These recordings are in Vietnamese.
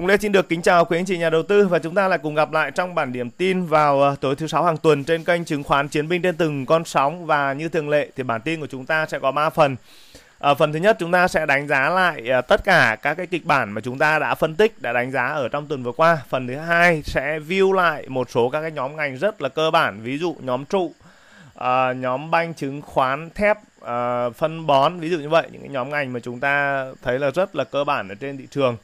cùng Lê xin được kính chào quý anh chị nhà đầu tư và chúng ta lại cùng gặp lại trong bản điểm tin vào ờ, tối thứ sáu hàng tuần trên kênh chứng khoán Chiến binh trên từng con sóng và như thường lệ thì bản tin của chúng ta sẽ có 3 phần. Ở ờ, phần thứ nhất chúng ta sẽ đánh giá lại ờ, tất cả các cái kịch bản mà chúng ta đã phân tích, đã đánh giá ở trong tuần vừa qua. Phần thứ hai sẽ view lại một số các cái nhóm ngành rất là cơ bản, ví dụ nhóm trụ, nhóm banh chứng khoán thép, phân bón, ví dụ như vậy những cái nhóm ngành mà chúng ta thấy là rất là cơ bản ở trên thị trường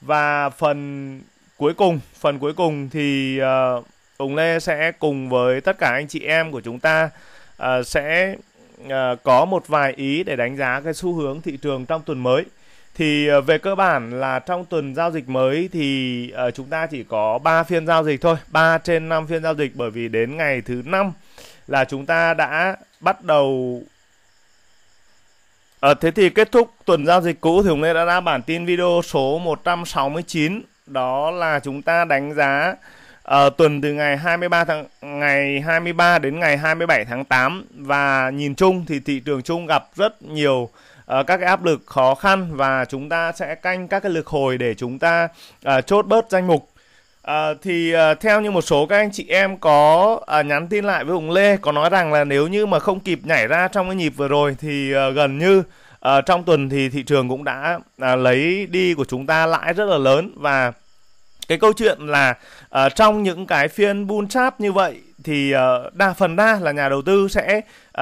và phần cuối cùng phần cuối cùng thì uh, Tùng Lê sẽ cùng với tất cả anh chị em của chúng ta uh, sẽ uh, có một vài ý để đánh giá cái xu hướng thị trường trong tuần mới. Thì uh, về cơ bản là trong tuần giao dịch mới thì uh, chúng ta chỉ có 3 phiên giao dịch thôi, 3 trên 5 phiên giao dịch bởi vì đến ngày thứ năm là chúng ta đã bắt đầu Ờ, thế thì kết thúc tuần giao dịch cũ thì hôm nay đã ra bản tin video số 169 đó là chúng ta đánh giá uh, tuần từ ngày 23 tháng ngày 23 đến ngày 27 tháng 8 và nhìn chung thì thị trường chung gặp rất nhiều uh, các cái áp lực khó khăn và chúng ta sẽ canh các cái lực hồi để chúng ta uh, chốt bớt danh mục À, thì à, theo như một số các anh chị em có à, nhắn tin lại với Hùng Lê có nói rằng là nếu như mà không kịp nhảy ra trong cái nhịp vừa rồi thì à, gần như à, trong tuần thì thị trường cũng đã à, lấy đi của chúng ta lãi rất là lớn và cái câu chuyện là uh, trong những cái phiên bull trap như vậy thì uh, đa phần đa là nhà đầu tư sẽ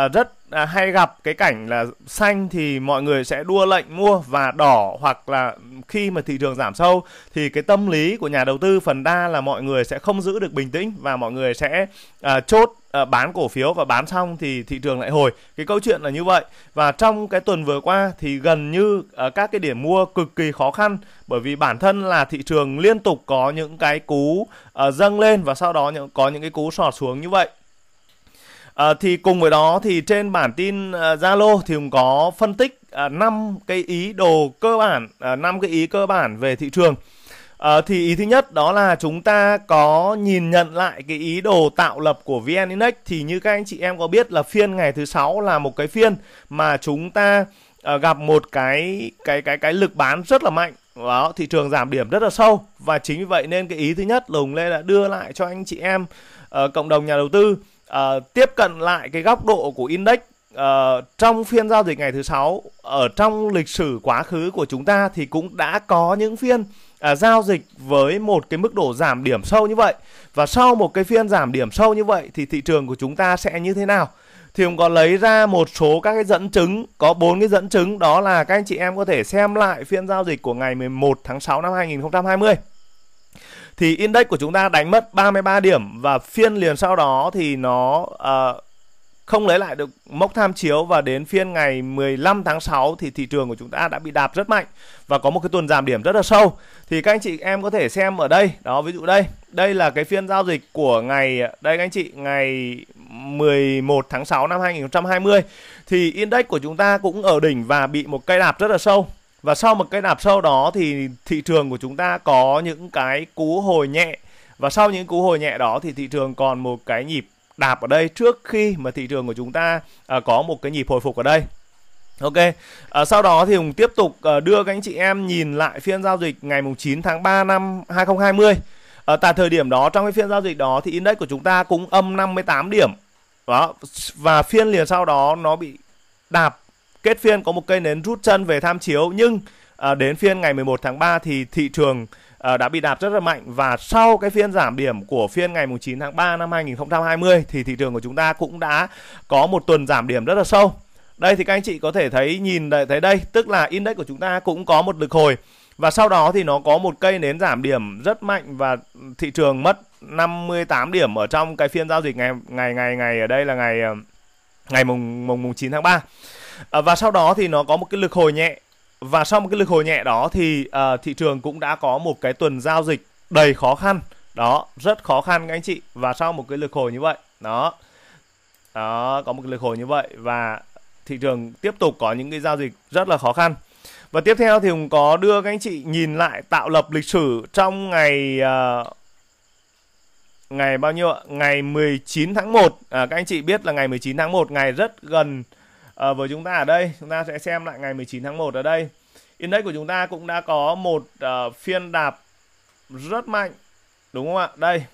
uh, rất uh, hay gặp cái cảnh là xanh thì mọi người sẽ đua lệnh mua và đỏ hoặc là khi mà thị trường giảm sâu thì cái tâm lý của nhà đầu tư phần đa là mọi người sẽ không giữ được bình tĩnh và mọi người sẽ uh, chốt À, bán cổ phiếu và bán xong thì thị trường lại hồi cái câu chuyện là như vậy và trong cái tuần vừa qua thì gần như à, các cái điểm mua cực kỳ khó khăn bởi vì bản thân là thị trường liên tục có những cái cú à, dâng lên và sau đó có những cái cú sọt xuống như vậy À, thì cùng với đó thì trên bản tin Zalo uh, thì cũng có phân tích năm uh, cái ý đồ cơ bản, năm uh, cái ý cơ bản về thị trường. À, thì ý thứ nhất đó là chúng ta có nhìn nhận lại cái ý đồ tạo lập của VN Index thì như các anh chị em có biết là phiên ngày thứ sáu là một cái phiên mà chúng ta uh, gặp một cái cái cái cái lực bán rất là mạnh đó thị trường giảm điểm rất là sâu và chính vì vậy nên cái ý thứ nhất là Hùng Lê đã đưa lại cho anh chị em uh, cộng đồng nhà đầu tư uh, tiếp cận lại cái góc độ của index uh, trong phiên giao dịch ngày thứ sáu ở trong lịch sử quá khứ của chúng ta thì cũng đã có những phiên à, giao dịch với một cái mức độ giảm điểm sâu như vậy và sau một cái phiên giảm điểm sâu như vậy thì thị trường của chúng ta sẽ như thế nào thì cũng có lấy ra một số các cái dẫn chứng có bốn cái dẫn chứng đó là các anh chị em có thể xem lại phiên giao dịch của ngày 11 tháng 6 năm 2020 thì index của chúng ta đánh mất 33 điểm và phiên liền sau đó thì nó uh, không lấy lại được mốc tham chiếu và đến phiên ngày 15 tháng 6 thì thị trường của chúng ta đã bị đạp rất mạnh và có một cái tuần giảm điểm rất là sâu. Thì các anh chị em có thể xem ở đây, đó ví dụ đây, đây là cái phiên giao dịch của ngày đây các anh chị ngày 11 tháng 6 năm 2020 thì index của chúng ta cũng ở đỉnh và bị một cây đạp rất là sâu. Và sau một cây đạp sâu đó thì thị trường của chúng ta có những cái cú hồi nhẹ và sau những cú hồi nhẹ đó thì thị trường còn một cái nhịp đạp ở đây trước khi mà thị trường của chúng ta à, có một cái nhịp hồi phục ở đây Ok, à, sau đó thì Hùng tiếp tục à, đưa các anh chị em nhìn lại phiên giao dịch ngày mùng 9 tháng 3 năm 2020 à, Tại thời điểm đó trong cái phiên giao dịch đó thì index của chúng ta cũng âm 58 điểm đó Và phiên liền sau đó nó bị đạp kết phiên có một cây nến rút chân về tham chiếu Nhưng à, đến phiên ngày 11 tháng 3 thì thị trường Ờ, đã bị đạp rất là mạnh và sau cái phiên giảm điểm của phiên ngày 9 tháng 3 năm 2020 thì thị trường của chúng ta cũng đã có một tuần giảm điểm rất là sâu. Đây thì các anh chị có thể thấy nhìn lại thấy đây, tức là index của chúng ta cũng có một lực hồi và sau đó thì nó có một cây nến giảm điểm rất mạnh và thị trường mất 58 điểm ở trong cái phiên giao dịch ngày ngày ngày ngày ở đây là ngày ờ, ngày mùng mùng mùng 9 tháng 3. À, ờ, và sau đó thì nó có một cái lực hồi nhẹ và sau một cái lực hồi nhẹ đó thì uh, thị trường cũng đã có một cái tuần giao dịch đầy khó khăn đó rất khó khăn các anh chị và sau một cái lực hồi như vậy đó đó có một cái lực hồi như vậy và thị trường tiếp tục có những cái giao dịch rất là khó khăn và tiếp theo thì cũng có đưa các anh chị nhìn lại tạo lập lịch sử trong ngày uh, ngày bao nhiêu ạ? Ngày 19 tháng 1. À, các anh chị biết là ngày 19 tháng 1 ngày rất gần à, với chúng ta ở đây chúng ta sẽ xem lại ngày 19 tháng 1 ở đây index của chúng ta cũng đã có một uh, phiên đạp rất mạnh đúng không ạ đây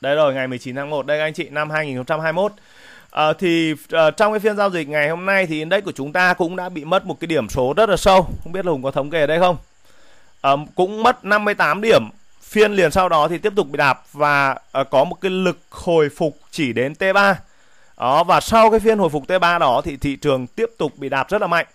đây rồi ngày 19 tháng 1 đây anh chị năm 2021 à, ờ, thì uh, trong cái phiên giao dịch ngày hôm nay thì index của chúng ta cũng đã bị mất một cái điểm số rất là sâu không biết là Hùng có thống kê ở đây không à, cũng mất 58 điểm phiên liền sau đó thì tiếp tục bị đạp và uh, có một cái lực hồi phục chỉ đến T3 đó và sau cái phiên hồi phục T3 đó thì thị trường tiếp tục bị đạp rất là mạnh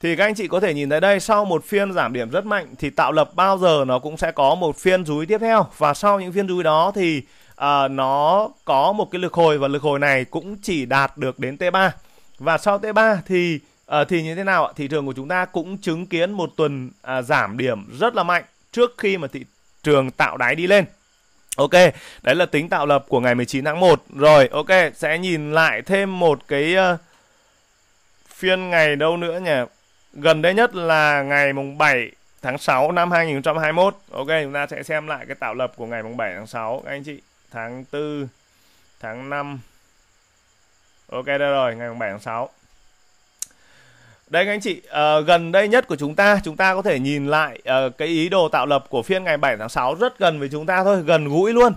thì các anh chị có thể nhìn thấy đây sau một phiên giảm điểm rất mạnh thì tạo lập bao giờ nó cũng sẽ có một phiên rúi tiếp theo và sau những phiên rúi đó thì uh, nó có một cái lực hồi và lực hồi này cũng chỉ đạt được đến T3 và sau T3 thì uh, thì như thế nào ạ thị trường của chúng ta cũng chứng kiến một tuần uh, giảm điểm rất là mạnh trước khi mà thị trường tạo đáy đi lên Ok, đấy là tính tạo lập của ngày 19 tháng 1. Rồi, ok, sẽ nhìn lại thêm một cái uh, phiên ngày đâu nữa nhỉ? Gần đây nhất là ngày mùng 7 tháng 6 năm 2021. Ok, chúng ta sẽ xem lại cái tạo lập của ngày mùng 7 tháng 6 các anh chị. Tháng 4, tháng 5. Ok, đây rồi, ngày mùng 7 tháng 6. Đây các anh chị, uh, gần đây nhất của chúng ta, chúng ta có thể nhìn lại uh, cái ý đồ tạo lập của phiên ngày 7 tháng 6 rất gần với chúng ta thôi, gần gũi luôn.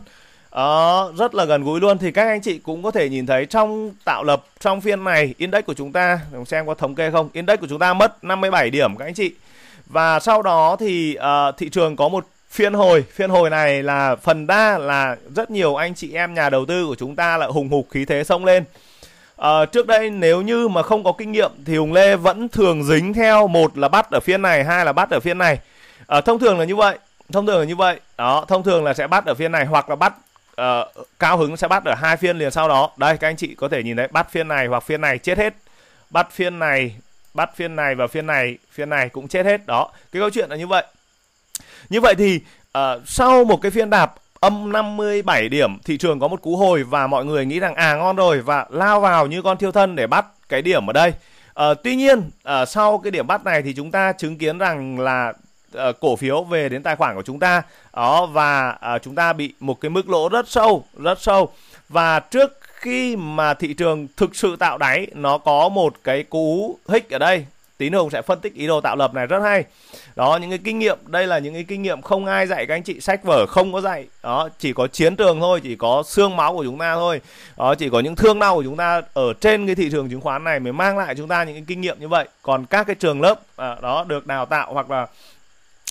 Uh, rất là gần gũi luôn thì các anh chị cũng có thể nhìn thấy trong tạo lập trong phiên này index của chúng ta xem có thống kê không index của chúng ta mất 57 điểm các anh chị và sau đó thì uh, thị trường có một phiên hồi phiên hồi này là phần đa là rất nhiều anh chị em nhà đầu tư của chúng ta là hùng hục khí thế xông lên À, trước đây nếu như mà không có kinh nghiệm thì Hùng Lê vẫn thường dính theo một là bắt ở phiên này, hai là bắt ở phiên này. À, thông thường là như vậy, thông thường là như vậy. Đó, thông thường là sẽ bắt ở phiên này hoặc là bắt uh, cao hứng sẽ bắt ở hai phiên liền sau đó. Đây các anh chị có thể nhìn thấy bắt phiên này hoặc phiên này chết hết. Bắt phiên này, bắt phiên này và phiên này, phiên này cũng chết hết. Đó, cái câu chuyện là như vậy. Như vậy thì uh, sau một cái phiên đạp âm 57 điểm, thị trường có một cú hồi và mọi người nghĩ rằng à ngon rồi và lao vào như con thiêu thân để bắt cái điểm ở đây. À, tuy nhiên à, sau cái điểm bắt này thì chúng ta chứng kiến rằng là à, cổ phiếu về đến tài khoản của chúng ta đó và à, chúng ta bị một cái mức lỗ rất sâu, rất sâu và trước khi mà thị trường thực sự tạo đáy nó có một cái cú hích ở đây tí nữa ông sẽ phân tích ý đồ tạo lập này rất hay đó những cái kinh nghiệm đây là những cái kinh nghiệm không ai dạy các anh chị sách vở không có dạy đó chỉ có chiến trường thôi chỉ có xương máu của chúng ta thôi đó chỉ có những thương đau của chúng ta ở trên cái thị trường chứng khoán này mới mang lại chúng ta những cái kinh nghiệm như vậy còn các cái trường lớp à, đó được đào tạo hoặc là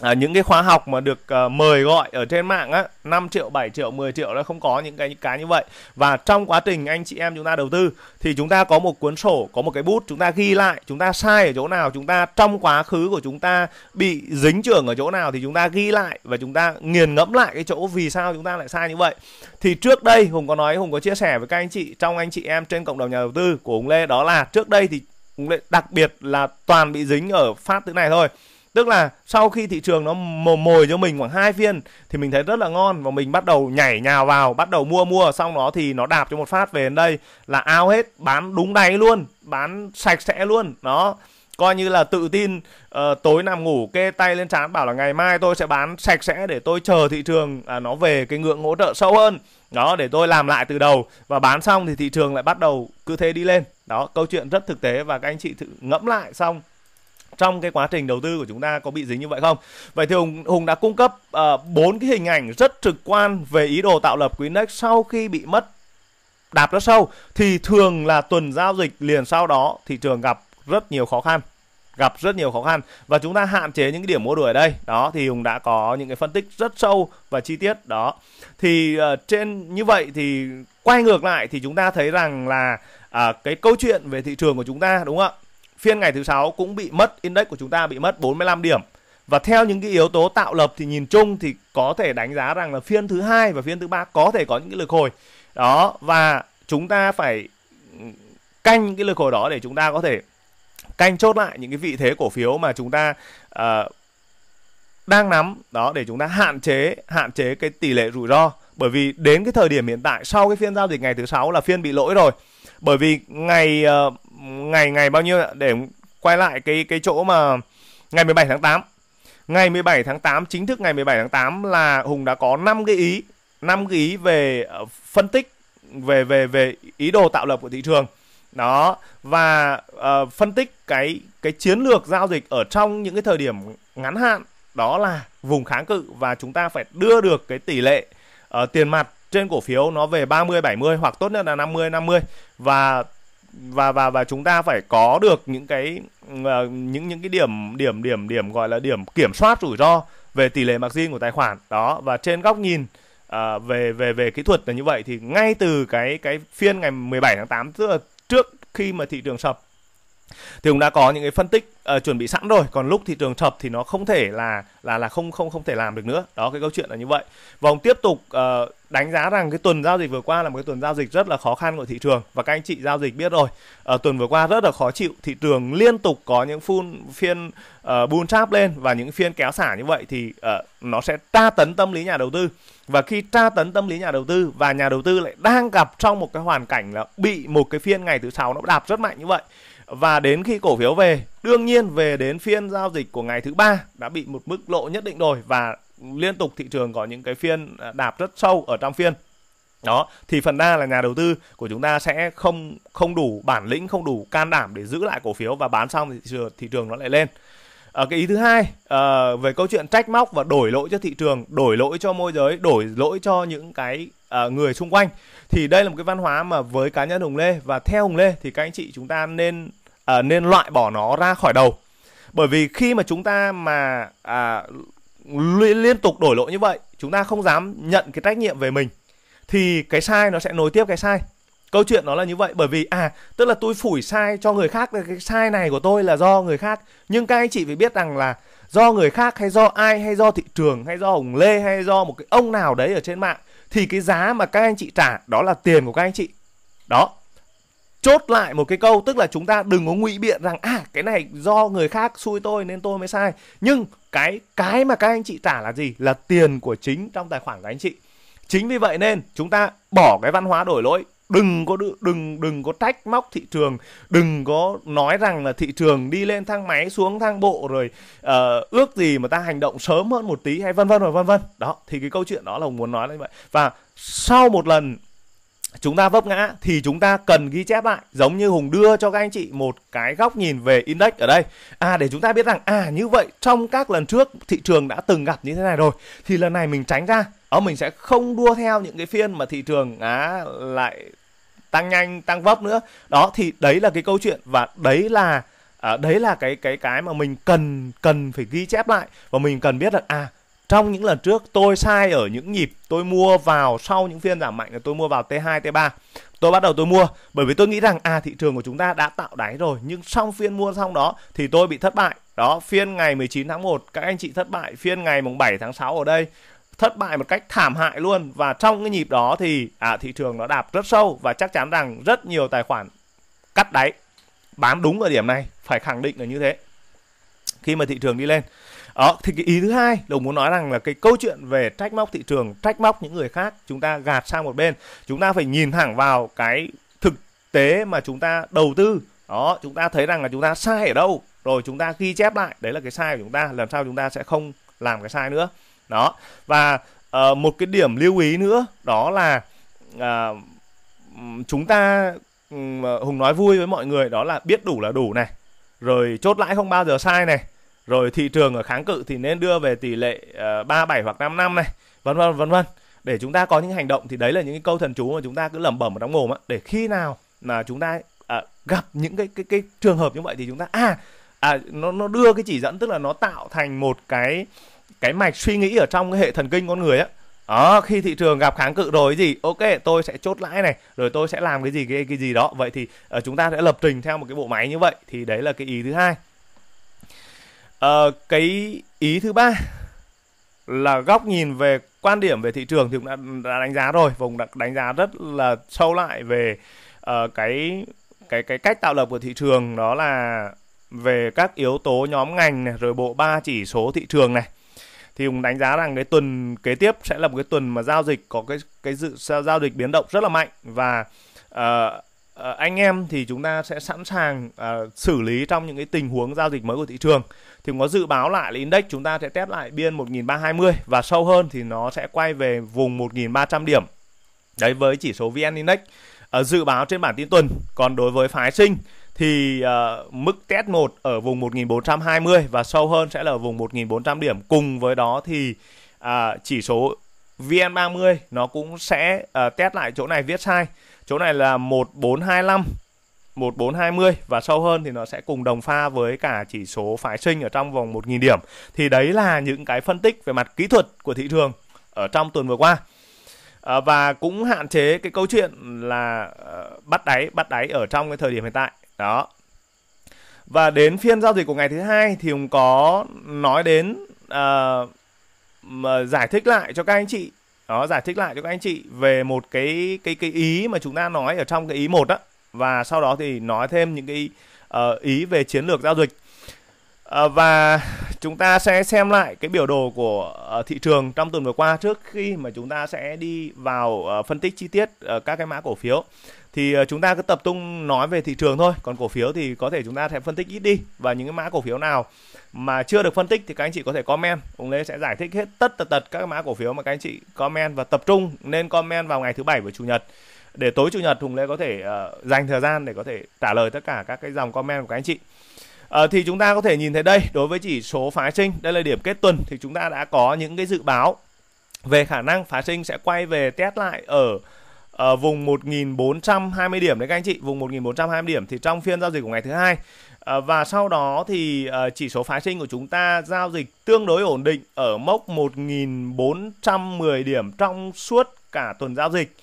à, những cái khóa học mà được à, mời gọi ở trên mạng á 5 triệu 7 triệu 10 triệu nó không có những cái những cái như vậy và trong quá trình anh chị em chúng ta đầu tư thì chúng ta có một cuốn sổ có một cái bút chúng ta ghi lại chúng ta sai ở chỗ nào chúng ta trong quá khứ của chúng ta bị dính trưởng ở chỗ nào thì chúng ta ghi lại và chúng ta nghiền ngẫm lại cái chỗ vì sao chúng ta lại sai như vậy thì trước đây Hùng có nói Hùng có chia sẻ với các anh chị trong anh chị em trên cộng đồng nhà đầu tư của Hùng Lê đó là trước đây thì đặc biệt là toàn bị dính ở phát thứ này thôi tức là sau khi thị trường nó mồm mồi cho mình khoảng hai phiên thì mình thấy rất là ngon và mình bắt đầu nhảy nhào vào bắt đầu mua mua xong đó thì nó đạp cho một phát về đến đây là ao hết bán đúng đáy luôn bán sạch sẽ luôn đó coi như là tự tin uh, tối nằm ngủ kê tay lên trán bảo là ngày mai tôi sẽ bán sạch sẽ để tôi chờ thị trường uh, nó về cái ngưỡng hỗ trợ sâu hơn đó để tôi làm lại từ đầu và bán xong thì thị trường lại bắt đầu cứ thế đi lên đó câu chuyện rất thực tế và các anh chị thử ngẫm lại xong trong cái quá trình đầu tư của chúng ta có bị dính như vậy không? Vậy thì Hùng Hùng đã cung cấp ờ, bốn uh, cái hình ảnh rất trực quan về ý đồ tạo lập quý Queenex sau khi bị mất đạp rất sâu thì thường là tuần giao dịch liền sau đó thị trường gặp rất nhiều khó khăn gặp rất nhiều khó khăn và chúng ta hạn chế những cái điểm mua đuổi ở đây đó thì hùng đã có những cái phân tích rất sâu và chi tiết đó thì uh, trên như vậy thì quay ngược lại thì chúng ta thấy rằng là uh, cái câu chuyện về thị trường của chúng ta đúng không ạ phiên ngày thứ sáu cũng bị mất index của chúng ta bị mất 45 điểm và theo những cái yếu tố tạo lập thì nhìn chung thì có thể đánh giá rằng là phiên thứ hai và phiên thứ ba có thể có những cái lực hồi đó và chúng ta phải ừ, canh cái lực hồi đó để chúng ta có thể canh chốt lại những cái vị thế cổ phiếu mà chúng ta uh, đang nắm đó để chúng ta hạn chế hạn chế cái tỷ lệ rủi ro bởi vì đến cái thời điểm hiện tại sau cái phiên giao dịch ngày thứ sáu là phiên bị lỗi rồi bởi vì ngày uh, ngày ngày bao nhiêu để quay lại cái cái chỗ mà ngày 17 tháng 8. Ngày 17 tháng 8 chính thức ngày 17 tháng 8 là Hùng đã có 5 cái ý, 5 cái ý về ờ, phân tích về về về ý đồ tạo lập của thị trường. Đó và uh, phân tích cái cái chiến lược giao dịch ở trong những cái thời điểm ngắn hạn đó là vùng kháng cự và chúng ta phải đưa được cái tỷ lệ uh, tiền mặt trên cổ phiếu nó về 30 70 hoặc tốt nhất là 50 50 và và và và chúng ta phải có được những cái ờ, những những cái điểm điểm điểm điểm gọi là điểm kiểm soát rủi ro về tỷ lệ margin của tài khoản đó và trên góc nhìn à, về về về kỹ thuật là như vậy thì ngay từ cái cái phiên ngày 17 tháng 8 tức là trước khi mà thị trường sập thì cũng đã có những cái phân tích uh, chuẩn bị sẵn rồi còn lúc thị trường sập thì nó không thể là là là không không không thể làm được nữa đó cái câu chuyện là như vậy vòng tiếp tục uh, đánh giá rằng cái tuần giao dịch vừa qua là một cái tuần giao dịch rất là khó khăn của thị trường và các anh chị giao dịch biết rồi uh, tuần vừa qua rất là khó chịu thị trường liên tục có những phun phiên uh, bull trap lên và những phiên kéo xả như vậy thì uh, nó sẽ tra tấn tâm lý nhà đầu tư và khi tra tấn tâm lý nhà đầu tư và nhà đầu tư lại đang gặp trong một cái hoàn cảnh là bị một cái phiên ngày thứ sáu nó đạp rất mạnh như vậy và đến khi cổ phiếu về đương nhiên về đến phiên giao dịch của ngày thứ ba đã bị một mức lộ nhất định rồi và liên tục thị trường có những cái phiên à, đạp rất sâu ở trong phiên đó thì phần đa là nhà đầu tư của chúng ta sẽ không không đủ bản lĩnh không đủ can đảm để giữ lại cổ phiếu và bán xong thì thị trường, thị trường nó lại lên ở ờ, cái ý thứ hai ờ, về câu chuyện trách móc và đổi lỗi cho thị trường đổi lỗi cho môi giới đổi lỗi cho những cái ờ, người xung quanh thì đây là một cái văn hóa mà với cá nhân hùng lê và theo hùng lê thì các anh chị chúng ta nên à, nên loại bỏ nó ra khỏi đầu bởi vì khi mà chúng ta mà à, liên, tục đổi lỗi như vậy chúng ta không dám nhận cái trách nhiệm về mình thì cái sai nó sẽ nối tiếp cái sai câu chuyện nó là như vậy bởi vì à tức là tôi phủi sai cho người khác cái sai này của tôi là do người khác nhưng các anh chị phải biết rằng là do người khác hay do ai hay do thị trường hay do hồng lê hay do một cái ông nào đấy ở trên mạng thì cái giá mà các anh chị trả đó là tiền của các anh chị đó chốt lại một cái câu tức là chúng ta đừng có ngụy biện rằng à cái này do người khác xui tôi nên tôi mới sai nhưng cái cái mà các anh chị trả là gì là tiền của chính trong tài khoản của anh chị chính vì vậy nên chúng ta bỏ cái văn hóa đổi lỗi đừng có đừng đừng có trách móc thị trường đừng có nói rằng là thị trường đi lên thang máy xuống thang bộ rồi uh, ước gì mà ta hành động sớm hơn một tí hay vân vân và vân vân đó thì cái câu chuyện đó là muốn nói như vậy và sau một lần chúng ta vấp ngã thì chúng ta cần ghi chép lại giống như hùng đưa cho các anh chị một cái góc nhìn về index ở đây à để chúng ta biết rằng à như vậy trong các lần trước thị trường đã từng gặp như thế này rồi thì lần này mình tránh ra ở ờ, mình sẽ không đua theo những cái phiên mà thị trường á à, lại tăng nhanh tăng vấp nữa đó thì đấy là cái câu chuyện và đấy là à, đấy là cái cái cái mà mình cần cần phải ghi chép lại và mình cần biết là à trong những lần trước tôi sai ở những nhịp tôi mua vào sau những phiên giảm mạnh là tôi mua vào T2, T3. Tôi bắt đầu tôi mua bởi vì tôi nghĩ rằng à thị trường của chúng ta đã tạo đáy rồi nhưng xong phiên mua xong đó thì tôi bị thất bại. Đó, phiên ngày 19 tháng 1 các anh chị thất bại, phiên ngày mùng 7 tháng 6 ở đây thất bại một cách thảm hại luôn và trong cái nhịp đó thì à thị trường nó đạp rất sâu và chắc chắn rằng rất nhiều tài khoản cắt đáy bán đúng ở điểm này phải khẳng định là như thế khi mà thị trường đi lên đó ờ, thì cái ý thứ hai đồng muốn nói rằng là cái câu chuyện về trách móc thị trường trách móc những người khác chúng ta gạt sang một bên chúng ta phải nhìn thẳng vào cái thực tế mà chúng ta đầu tư đó chúng ta thấy rằng là chúng ta sai ở đâu rồi chúng ta ghi chép lại đấy là cái sai của chúng ta lần sau chúng ta sẽ không làm cái sai nữa đó và uh, một cái điểm lưu ý nữa đó là uh, chúng ta um, hùng nói vui với mọi người đó là biết đủ là đủ này rồi chốt lãi không bao giờ sai này rồi thị trường ở kháng cự thì nên đưa về tỷ lệ ờ, ba uh, bảy hoặc 5 năm này vân vân vân vân để chúng ta có những hành động thì đấy là những cái câu thần chú mà chúng ta cứ lẩm bẩm ở trong mồm á để khi nào là chúng ta à, gặp những cái cái cái trường hợp như vậy thì chúng ta à à nó nó đưa cái chỉ dẫn tức là nó tạo thành một cái cái mạch suy nghĩ ở trong cái hệ thần kinh con người á đó, khi thị trường gặp kháng cự rồi gì ok tôi sẽ chốt lãi này rồi tôi sẽ làm cái gì cái cái gì đó vậy thì uh, chúng ta sẽ lập trình theo một cái bộ máy như vậy thì đấy là cái ý thứ hai à, cái ý thứ ba là góc nhìn về quan điểm về thị trường thì cũng đã, đã đánh giá rồi vùng đã đánh giá rất là sâu lại về uh, cái cái cái cách tạo lập của thị trường đó là về các yếu tố nhóm ngành này rồi bộ ba chỉ số thị trường này thì cũng đánh giá rằng cái tuần kế tiếp sẽ là một cái tuần mà giao dịch có cái cái dự giao dịch biến động rất là mạnh và uh, À, anh em thì chúng ta sẽ sẵn sàng à, xử lý trong những cái tình huống giao dịch mới của thị trường thì có dự báo lại là index chúng ta sẽ test lại biên 1320 và sâu hơn thì nó sẽ quay về vùng 1300 điểm đấy với chỉ số VN Index à, dự báo trên bản tin tuần còn đối với phái sinh thì uh, mức test 1 ở vùng 1420 và sâu hơn sẽ là ở vùng 1400 điểm cùng với đó thì uh, chỉ số VN30 nó cũng sẽ uh, test lại chỗ này viết sai chỗ này là 1425 1420 và sâu hơn thì nó sẽ cùng đồng pha với cả chỉ số phái sinh ở trong vòng 1.000 điểm. Thì đấy là những cái phân tích về mặt kỹ thuật của thị trường ở trong tuần vừa qua. À, và cũng hạn chế cái câu chuyện là uh, bắt đáy bắt đáy ở trong cái thời điểm hiện tại. Đó. Và đến phiên giao dịch của ngày thứ hai thì cũng có nói đến uh, mà giải thích lại cho các anh chị đó giải thích lại cho các anh chị về một cái cái cái ý mà chúng ta nói ở trong cái ý một đó và sau đó thì nói thêm những cái uh, ý về chiến lược giao dịch Ờ, và chúng ta sẽ xem lại cái biểu đồ của ờ, thị trường trong tuần vừa qua trước khi mà chúng ta sẽ đi vào ờ, phân tích chi tiết các cái mã cổ phiếu thì chúng ta cứ tập trung nói về thị trường thôi còn cổ phiếu thì có thể chúng ta sẽ phân tích ít đi và những cái mã cổ phiếu nào mà chưa được phân tích thì các anh chị có thể comment ông lê sẽ giải thích hết tất tật tật các mã cổ phiếu mà các anh chị comment và tập trung nên comment vào ngày thứ bảy và chủ nhật để tối chủ nhật hùng lê có thể uh, dành thời gian để có thể trả lời tất cả các cái dòng comment của các anh chị À, thì chúng ta có thể nhìn thấy đây đối với chỉ số phá sinh đây là điểm kết tuần thì chúng ta đã có những cái dự báo về khả năng phá sinh sẽ quay về test lại ở ở ờ, vùng 1420 điểm đấy các anh chị, vùng 1420 điểm thì trong phiên giao dịch của ngày thứ hai. À, và sau đó thì à, chỉ số phái sinh của chúng ta giao dịch tương đối ổn định ở mốc 1410 điểm trong suốt cả tuần giao dịch.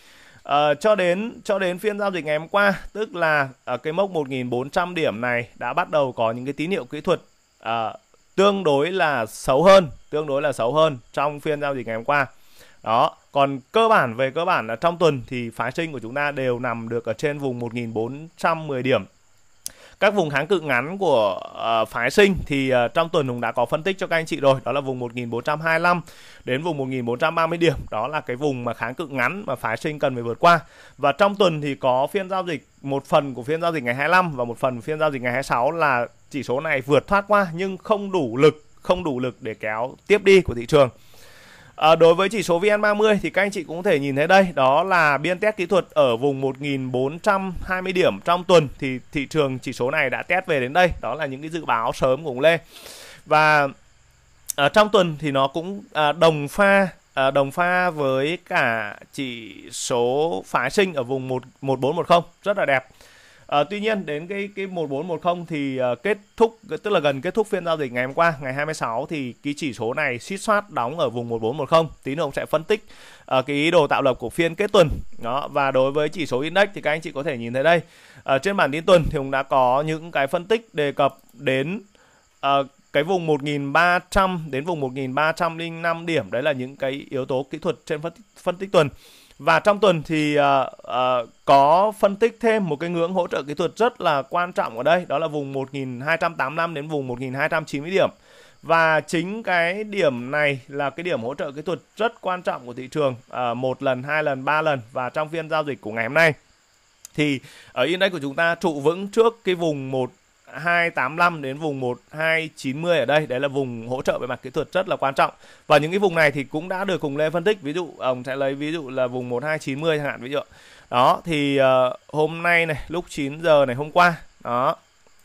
À, cho đến cho đến phiên giao dịch ngày hôm qua, tức là ở ờ, cái mốc 1400 điểm này đã bắt đầu có những cái tín hiệu kỹ thuật à, tương đối là xấu hơn, tương đối là xấu hơn trong phiên giao dịch ngày hôm qua. Đó, còn cơ bản về cơ bản là trong tuần thì phái sinh của chúng ta đều nằm được ở trên vùng 1410 điểm các vùng kháng cự ngắn của uh, phái sinh thì uh, trong tuần cũng đã có phân tích cho các anh chị rồi đó là vùng 1425 đến vùng 1430 điểm đó là cái vùng mà kháng cự ngắn mà phái sinh cần phải vượt qua và trong tuần thì có phiên giao dịch một phần của phiên giao dịch ngày 25 và một phần phiên giao dịch ngày 26 là chỉ số này vượt thoát qua nhưng không đủ lực không đủ lực để kéo tiếp đi của thị trường À, đối với chỉ số VN30 thì các anh chị cũng có thể nhìn thấy đây, đó là biên test kỹ thuật ở vùng 1420 điểm trong tuần thì thị trường chỉ số này đã test về đến đây, đó là những cái dự báo sớm của ông Lê. Và à, trong tuần thì nó cũng à, đồng pha à, đồng pha với cả chỉ số phái sinh ở vùng 1, 1410 rất là đẹp. À, tuy nhiên đến cái cái 1410 thì uh, kết thúc tức là gần kết thúc phiên giao dịch ngày hôm qua ngày 26 thì cái chỉ số này suýt soát đóng ở vùng 1410. Tí nữa ông sẽ phân tích uh, cái ý đồ tạo lập của phiên kết tuần. Đó và đối với chỉ số index thì các anh chị có thể nhìn thấy đây. Uh, trên bản tin tuần thì ông đã có những cái phân tích đề cập đến uh, cái vùng 1300 đến vùng 1305 điểm đấy là những cái yếu tố kỹ thuật trên phân tích, phân tích tuần. Và trong tuần thì uh, uh, có phân tích thêm một cái ngưỡng hỗ trợ kỹ thuật rất là quan trọng ở đây, đó là vùng 1285 đến vùng 1290 điểm. Và chính cái điểm này là cái điểm hỗ trợ kỹ thuật rất quan trọng của thị trường, uh, một lần, hai lần, ba lần và trong phiên giao dịch của ngày hôm nay thì ở index của chúng ta trụ vững trước cái vùng 1 285 đến vùng 1290 ở đây đấy là vùng hỗ trợ về mặt kỹ thuật rất là quan trọng và những cái vùng này thì cũng đã được cùng Lê phân tích ví dụ ông sẽ lấy ví dụ là vùng 1290 chẳng hạn ví dụ đó thì uh, hôm nay này lúc 9 giờ này hôm qua đó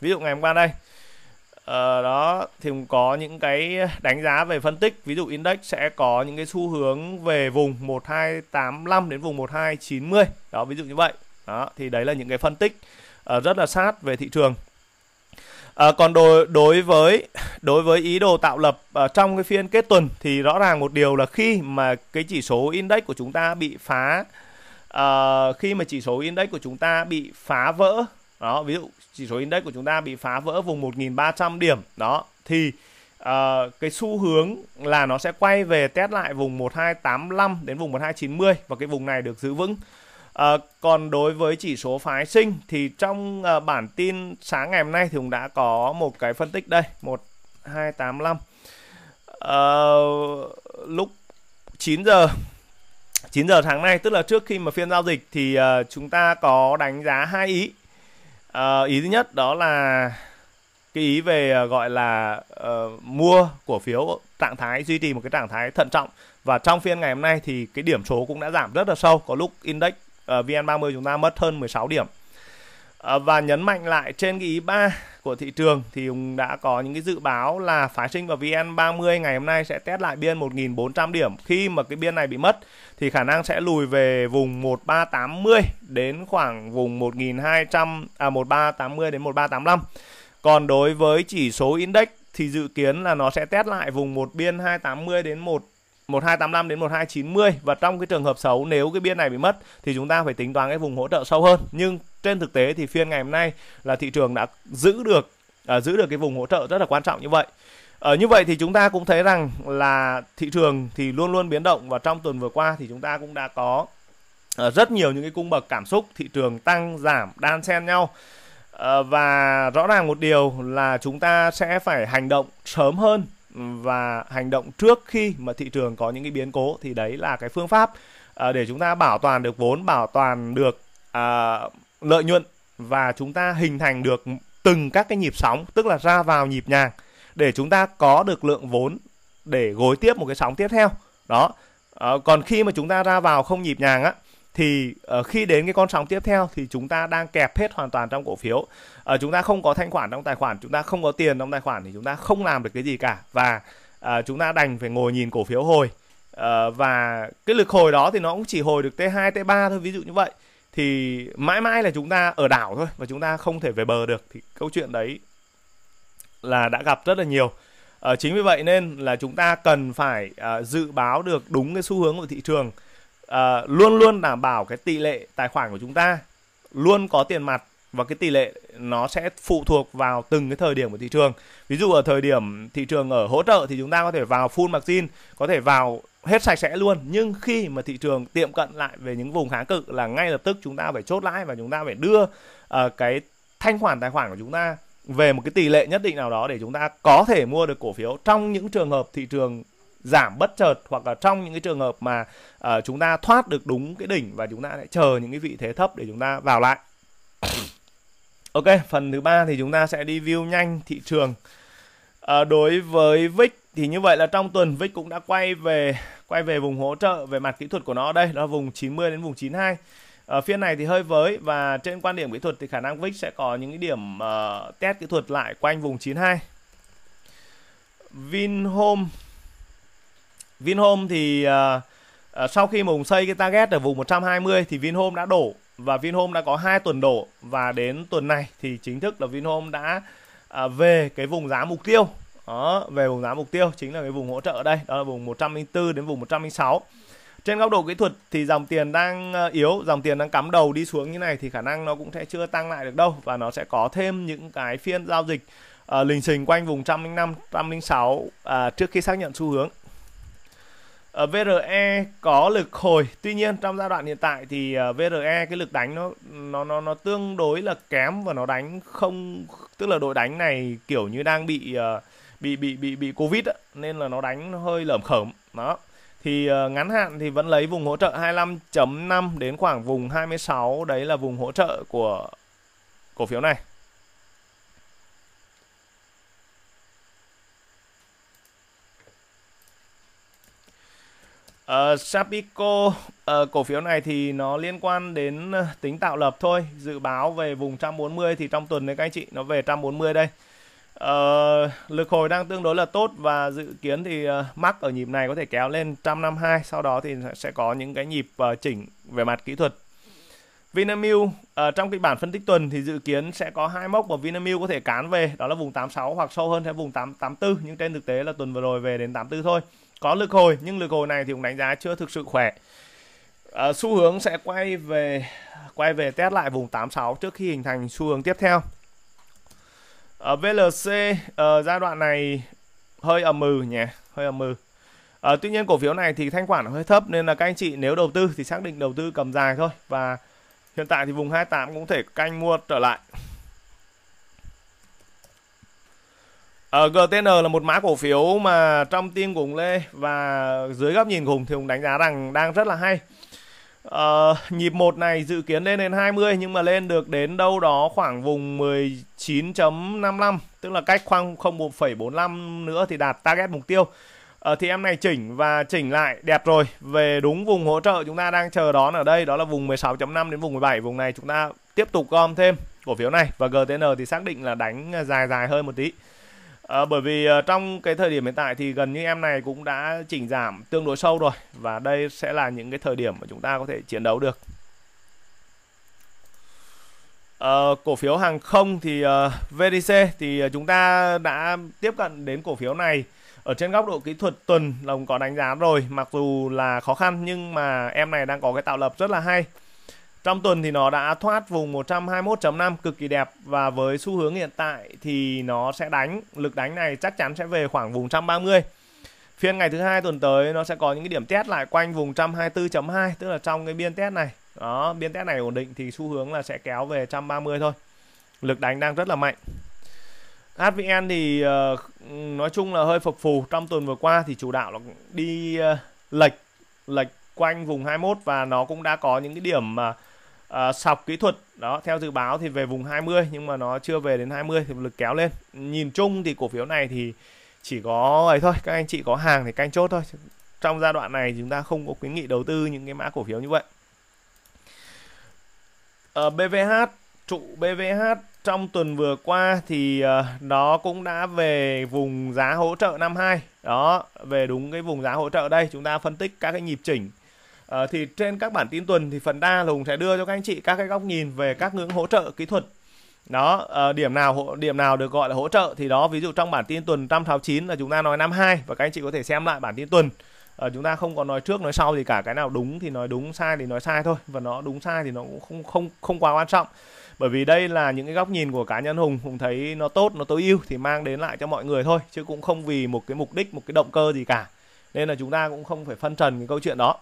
ví dụ ngày hôm qua đây uh, đó thì có những cái đánh giá về phân tích ví dụ index sẽ có những cái xu hướng về vùng 1285 đến vùng 1290 đó ví dụ như vậy đó thì đấy là những cái phân tích ờ, rất là sát về thị trường À, còn đối đối với đối với ý đồ tạo lập à, trong cái phiên kết tuần thì rõ ràng một điều là khi mà cái chỉ số index của chúng ta bị phá à, khi mà chỉ số index của chúng ta bị phá vỡ đó ví dụ chỉ số index của chúng ta bị phá vỡ vùng 1.300 điểm đó thì uh, cái xu hướng là nó sẽ quay về test lại vùng 1285 đến vùng 1290 và cái vùng này được giữ vững À, còn đối với chỉ số phái sinh thì trong à, bản tin sáng ngày hôm nay thì cũng đã có một cái phân tích đây, 1285. À, ờ, lúc 9 giờ 9 giờ tháng nay tức là trước khi mà phiên giao dịch thì uh, chúng ta có đánh giá hai ý. Uh, ý thứ nhất đó là cái ý về gọi là uh, mua cổ phiếu trạng thái duy trì một cái trạng thái thận trọng và trong phiên ngày hôm nay thì cái điểm số cũng đã giảm rất là sâu, có lúc index uh, VN30 chúng ta mất hơn 16 điểm uh, và nhấn mạnh lại trên cái ý 3 của thị trường thì cũng đã có những cái dự báo là phái sinh và VN30 ngày hôm nay sẽ test lại biên 1.400 điểm khi mà cái biên này bị mất thì khả năng sẽ lùi về vùng 1380 đến khoảng vùng 1200 à 1380 đến 1385 còn đối với chỉ số index thì dự kiến là nó sẽ test lại vùng một biên 280 đến 1 1285 đến 1290 và trong cái trường hợp xấu nếu cái biên này bị mất thì chúng ta phải tính toán cái vùng hỗ trợ sâu hơn nhưng trên thực tế thì phiên ngày hôm nay là thị trường đã giữ được uh, giữ được cái vùng hỗ trợ rất là quan trọng như vậy ở như vậy thì chúng ta cũng thấy rằng là thị trường thì luôn luôn biến động và trong tuần vừa qua thì chúng ta cũng đã có à, rất nhiều những cái cung bậc cảm xúc thị trường tăng giảm đan xen nhau ờ, và rõ ràng một điều là chúng ta sẽ phải hành động sớm hơn và hành động trước khi mà thị trường có những cái biến cố thì đấy là cái phương pháp à, để chúng ta bảo toàn được vốn bảo toàn được à, lợi nhuận và chúng ta hình thành được từng các cái nhịp sóng tức là ra vào nhịp nhàng để chúng ta có được lượng vốn để gối tiếp một cái sóng tiếp theo đó à, còn khi mà chúng ta ra vào không nhịp nhàng á thì uh, khi đến cái con sóng tiếp theo thì chúng ta đang kẹp hết hoàn toàn trong cổ phiếu uh, chúng ta không có thanh khoản trong tài khoản chúng ta không có tiền trong tài khoản thì chúng ta không làm được cái gì cả và uh, chúng ta đành phải ngồi nhìn cổ phiếu hồi uh, và cái lực hồi đó thì nó cũng chỉ hồi được T2 T3 thôi ví dụ như vậy thì mãi mãi là chúng ta ở đảo thôi và chúng ta không thể về bờ được thì câu chuyện đấy là đã gặp rất là nhiều uh, chính vì vậy nên là chúng ta cần phải uh, dự báo được đúng cái xu hướng của thị trường uh, luôn luôn đảm bảo cái tỷ lệ tài khoản của chúng ta luôn có tiền mặt và cái tỷ lệ nó sẽ phụ thuộc vào từng cái thời điểm của thị trường ví dụ ở thời điểm thị trường ở hỗ trợ thì chúng ta có thể vào full margin có thể vào hết sạch sẽ luôn nhưng khi mà thị trường tiệm cận lại về những vùng kháng cự là ngay lập tức chúng ta phải chốt lãi và chúng ta phải đưa uh, cái thanh khoản tài khoản của chúng ta về một cái tỷ lệ nhất định nào đó để chúng ta có thể mua được cổ phiếu trong những trường hợp thị trường giảm bất chợt hoặc là trong những cái trường hợp mà uh, chúng ta thoát được đúng cái đỉnh và chúng ta lại chờ những cái vị thế thấp để chúng ta vào lại ok phần thứ ba thì chúng ta sẽ đi view nhanh thị trường à, đối với VIX thì như vậy là trong tuần VIX cũng đã quay về quay về vùng hỗ trợ về mặt kỹ thuật của nó đây đó vùng 90 đến vùng 92 ở ờ, phiên này thì hơi với và trên quan điểm kỹ thuật thì khả năng VIX sẽ có những cái điểm uh, test kỹ thuật lại quanh vùng 92 Vinhome Vinhome thì uh, uh, sau khi mà Hùng xây cái target ở vùng 120 thì Vinhome đã đổ và Vinhome đã có hai tuần đổ và đến tuần này thì chính thức là Vinhome đã uh, về cái vùng giá mục tiêu. Đó, về vùng giá mục tiêu chính là cái vùng hỗ trợ ở đây, đó là vùng 104 đến vùng 106. Trên góc độ kỹ thuật thì dòng tiền đang yếu, dòng tiền đang cắm đầu đi xuống như này thì khả năng nó cũng sẽ chưa tăng lại được đâu và nó sẽ có thêm những cái phiên giao dịch uh, lình xình quanh vùng 105, 106 uh, trước khi xác nhận xu hướng. Ờ, VRE có lực hồi tuy nhiên trong giai đoạn hiện tại thì ờ, VRE cái lực đánh nó nó nó nó tương đối là kém và nó đánh không tức là đội đánh này kiểu như đang bị ờ, bị bị bị bị covid á, nên là nó đánh nó hơi lởm khởm đó thì ngắn hạn thì vẫn lấy vùng hỗ trợ 25.5 đến khoảng vùng 26 đấy là vùng hỗ trợ của cổ phiếu này Uh, Sapico uh, cổ phiếu này thì nó liên quan đến ờ, tính tạo lập thôi dự báo về vùng 140 thì trong tuần này các anh chị nó về 140 đây uh, lực hồi đang tương đối là tốt và dự kiến thì uh, mắc ở nhịp này có thể kéo lên 152 sau đó thì sẽ có những cái nhịp uh, chỉnh về mặt kỹ thuật Vinamilk uh, trong kịch bản phân tích tuần thì dự kiến sẽ có hai mốc mà Vinamilk có thể cán về đó là vùng 86 hoặc sâu hơn theo vùng 884 nhưng trên thực tế là tuần vừa rồi về đến 84 thôi có lực hồi nhưng lực hồi này thì cũng đánh giá chưa thực sự khỏe à, xu hướng sẽ quay về quay về test lại vùng 86 trước khi hình thành xu hướng tiếp theo ở ờ, VLC à, ờ, giai đoạn này hơi ẩm mừ nhỉ hơi ẩm mừ à, tuy nhiên cổ phiếu này thì thanh khoản hơi thấp nên là các anh chị nếu đầu tư thì xác định đầu tư cầm dài thôi và hiện tại thì vùng 28 cũng thể canh mua trở lại Ờ, GTN là một mã cổ phiếu mà trong tim của Hùng Lê và dưới góc nhìn của Hùng thì Hùng đánh giá rằng đang rất là hay. Ờ, nhịp một này dự kiến lên đến 20 nhưng mà lên được đến đâu đó khoảng vùng 19.55 tức là cách khoảng 0.45 nữa thì đạt target mục tiêu. Ờ, thì em này chỉnh và chỉnh lại đẹp rồi về đúng vùng hỗ trợ chúng ta đang chờ đón ở đây đó là vùng 16.5 đến vùng 17 vùng này chúng ta tiếp tục gom thêm cổ phiếu này và GTN thì xác định là đánh dài dài hơn một tí. À, bởi vì uh, trong cái thời điểm hiện tại thì gần như em này cũng đã chỉnh giảm tương đối sâu rồi và đây sẽ là những cái thời điểm mà chúng ta có thể chiến đấu được. Uh, cổ phiếu hàng không thì uh, VDC thì chúng ta đã tiếp cận đến cổ phiếu này ở trên góc độ kỹ thuật tuần lồng có đánh giá rồi mặc dù là khó khăn nhưng mà em này đang có cái tạo lập rất là hay trong tuần thì nó đã thoát vùng 121.5 cực kỳ đẹp và với xu hướng hiện tại thì nó sẽ đánh, lực đánh này chắc chắn sẽ về khoảng vùng 130. Phiên ngày thứ hai tuần tới nó sẽ có những cái điểm test lại quanh vùng 124.2 tức là trong cái biên test này. Đó, biên test này ổn định thì xu hướng là sẽ kéo về 130 thôi. Lực đánh đang rất là mạnh. HVN thì uh, nói chung là hơi phục phù trong tuần vừa qua thì chủ đạo là đi uh, lệch lệch quanh vùng 21 và nó cũng đã có những cái điểm mà uh, Ờ, sọc kỹ thuật đó theo dự báo thì về vùng 20 nhưng mà nó chưa về đến 20 thì lực kéo lên nhìn chung thì cổ phiếu này thì chỉ có ấy thôi các anh chị có hàng thì canh chốt thôi trong giai đoạn này chúng ta không có khuyến nghị đầu tư những cái mã cổ phiếu như vậy ở ờ, BVH trụ BVH trong tuần vừa qua thì uh, nó cũng đã về vùng giá hỗ trợ 52 đó về đúng cái vùng giá hỗ trợ đây chúng ta phân tích các cái nhịp chỉnh À, thì trên các bản tin tuần thì phần đa là Hùng sẽ đưa cho các anh chị các cái góc nhìn về các ngưỡng hỗ trợ kỹ thuật đó à, điểm nào hỗ điểm nào được gọi là hỗ trợ thì đó ví dụ trong bản tin tuần chín là chúng ta nói năm hai và các anh chị có thể xem lại bản tin tuần à, chúng ta không còn nói trước nói sau gì cả cái nào đúng thì nói đúng sai thì nói sai thôi và nó đúng sai thì nó cũng không không không quá quan trọng bởi vì đây là những cái góc nhìn của cá nhân hùng hùng thấy nó tốt nó tối ưu thì mang đến lại cho mọi người thôi chứ cũng không vì một cái mục đích một cái động cơ gì cả nên là chúng ta cũng không phải phân trần cái câu chuyện đó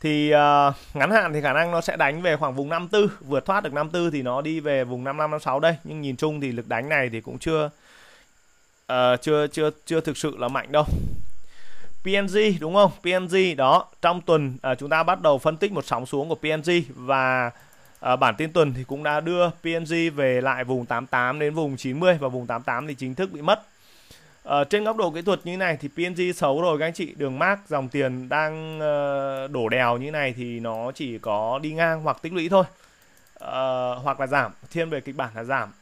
thì uh, ngắn hạn thì khả năng nó sẽ đánh về khoảng vùng 54 vượt thoát được 54 thì nó đi về vùng 55 56 đây nhưng nhìn chung thì lực đánh này thì cũng chưa uh, chưa chưa chưa thực sự là mạnh đâu PNG đúng không PNG đó trong tuần uh, chúng ta bắt đầu phân tích một sóng xuống của PNG và uh, bản tin tuần thì cũng đã đưa PNG về lại vùng 88 đến vùng 90 và vùng 88 thì chính thức bị mất Ờ, trên góc độ kỹ thuật như này thì PNG xấu rồi các anh chị đường mát dòng tiền đang ờ, đổ đèo như này thì nó chỉ có đi ngang hoặc tích lũy thôi ờ, hoặc là giảm thiên về kịch bản là giảm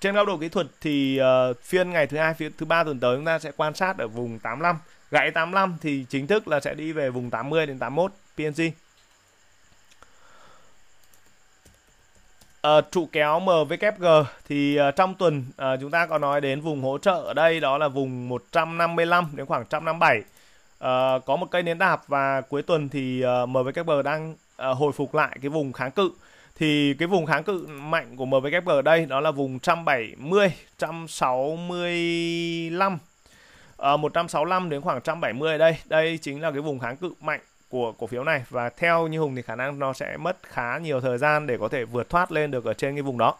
trên góc độ kỹ thuật thì uh, phiên ngày thứ hai phiên thứ ba tuần tới chúng ta sẽ quan sát ở vùng 85 gãy 85 thì chính thức là sẽ đi về vùng 80 đến 81 PNG uh, trụ kéo MWG thì uh, trong tuần uh, chúng ta có nói đến vùng hỗ trợ ở đây đó là vùng 155 đến khoảng 157 uh, có một cây nến đạp và cuối tuần thì uh, MWG đang uh, hồi phục lại cái vùng kháng cự thì cái vùng kháng cự mạnh của MWG ở đây đó là vùng 170 165 uh, 165 đến khoảng 170 đây đây chính là cái vùng kháng cự mạnh của cổ phiếu này và theo như Hùng thì khả năng nó sẽ mất khá nhiều thời gian để có thể vượt thoát lên được ở trên cái vùng đó.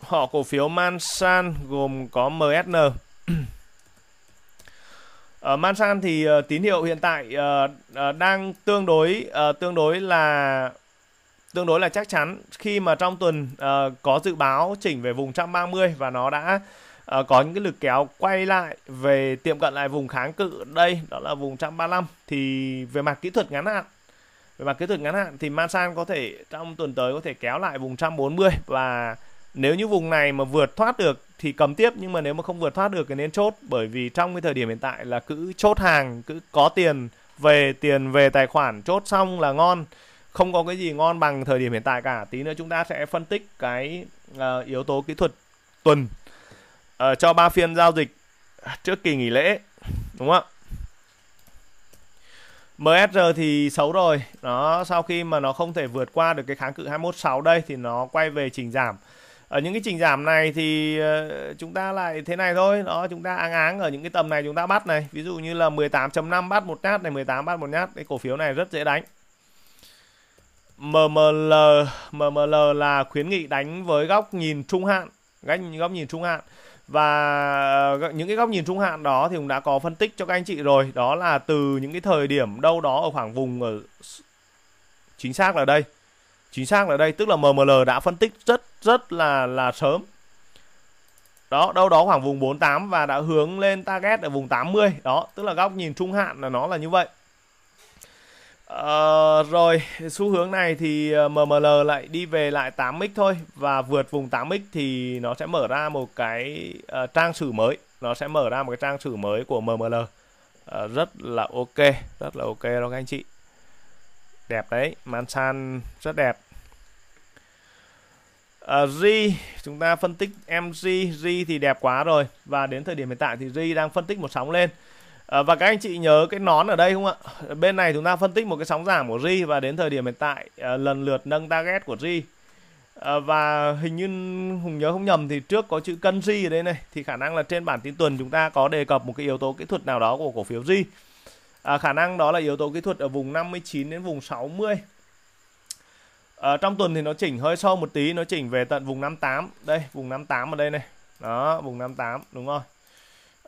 Họ cổ phiếu Mansan gồm có MSN. Ở Mansan thì uh, tín hiệu hiện tại uh, uh, đang tương đối uh, tương đối là tương đối là chắc chắn khi mà trong tuần uh, có dự báo chỉnh về vùng 130 và nó đã uh, có những cái lực kéo quay lại về tiệm cận lại vùng kháng cự đây đó là vùng 135 thì về mặt kỹ thuật ngắn hạn về mặt kỹ thuật ngắn hạn thì Masan có thể trong tuần tới có thể kéo lại vùng 140 và nếu như vùng này mà vượt thoát được thì cầm tiếp nhưng mà nếu mà không vượt thoát được thì nên chốt bởi vì trong cái thời điểm hiện tại là cứ chốt hàng cứ có tiền về tiền về tài khoản chốt xong là ngon không có cái gì ngon bằng thời điểm hiện tại cả tí nữa chúng ta sẽ phân tích cái uh, yếu tố kỹ thuật tuần uh, cho ba phiên giao dịch trước kỳ nghỉ lễ đúng không ạ MSR thì xấu rồi nó sau khi mà nó không thể vượt qua được cái kháng cự 216 đây thì nó quay về trình giảm ở những cái trình giảm này thì ờ, chúng ta lại thế này thôi đó chúng ta áng áng ở những cái tầm này chúng ta bắt này ví dụ như là 18.5 bắt một nhát này 18 bắt một nhát cái cổ phiếu này rất dễ đánh MML MML là khuyến nghị đánh với góc nhìn trung hạn góc nhìn trung hạn và ờ, những cái góc nhìn trung hạn đó thì cũng đã có phân tích cho các anh chị rồi đó là từ những cái thời điểm đâu đó ở khoảng vùng ở chính xác là đây chính xác là đây tức là MML đã phân tích rất rất là là sớm đó đâu đó khoảng vùng 48 và đã hướng lên target ở vùng 80 đó tức là góc nhìn trung hạn là nó là như vậy Ờ, rồi xu hướng này thì ờ, MML lại đi về lại 8x thôi và vượt vùng 8x thì nó sẽ mở ra một cái uh, trang sử mới nó sẽ mở ra một cái trang sử mới của MML uh, rất là ok rất là ok đó các anh chị đẹp đấy màn Mansan rất đẹp uh, G chúng ta phân tích MG G thì đẹp quá rồi và đến thời điểm hiện tại thì G đang phân tích một sóng lên Ờ, và các anh chị nhớ cái nón ở đây không ạ? Bên này chúng ta phân tích một cái sóng giảm của RI và đến thời điểm hiện tại ờ, lần lượt nâng target của RI. Ờ, và hình như Hùng nhớ không nhầm thì trước có chữ cân RI ở đây này thì khả năng là trên bản tin tuần chúng ta có đề cập một cái yếu tố kỹ thuật nào đó của cổ phiếu RI. À, khả năng đó là yếu tố kỹ thuật ở vùng 59 đến vùng 60. À, trong tuần thì nó chỉnh hơi sâu một tí, nó chỉnh về tận vùng 58. Đây, vùng 58 ở đây này. Đó, vùng 58 đúng rồi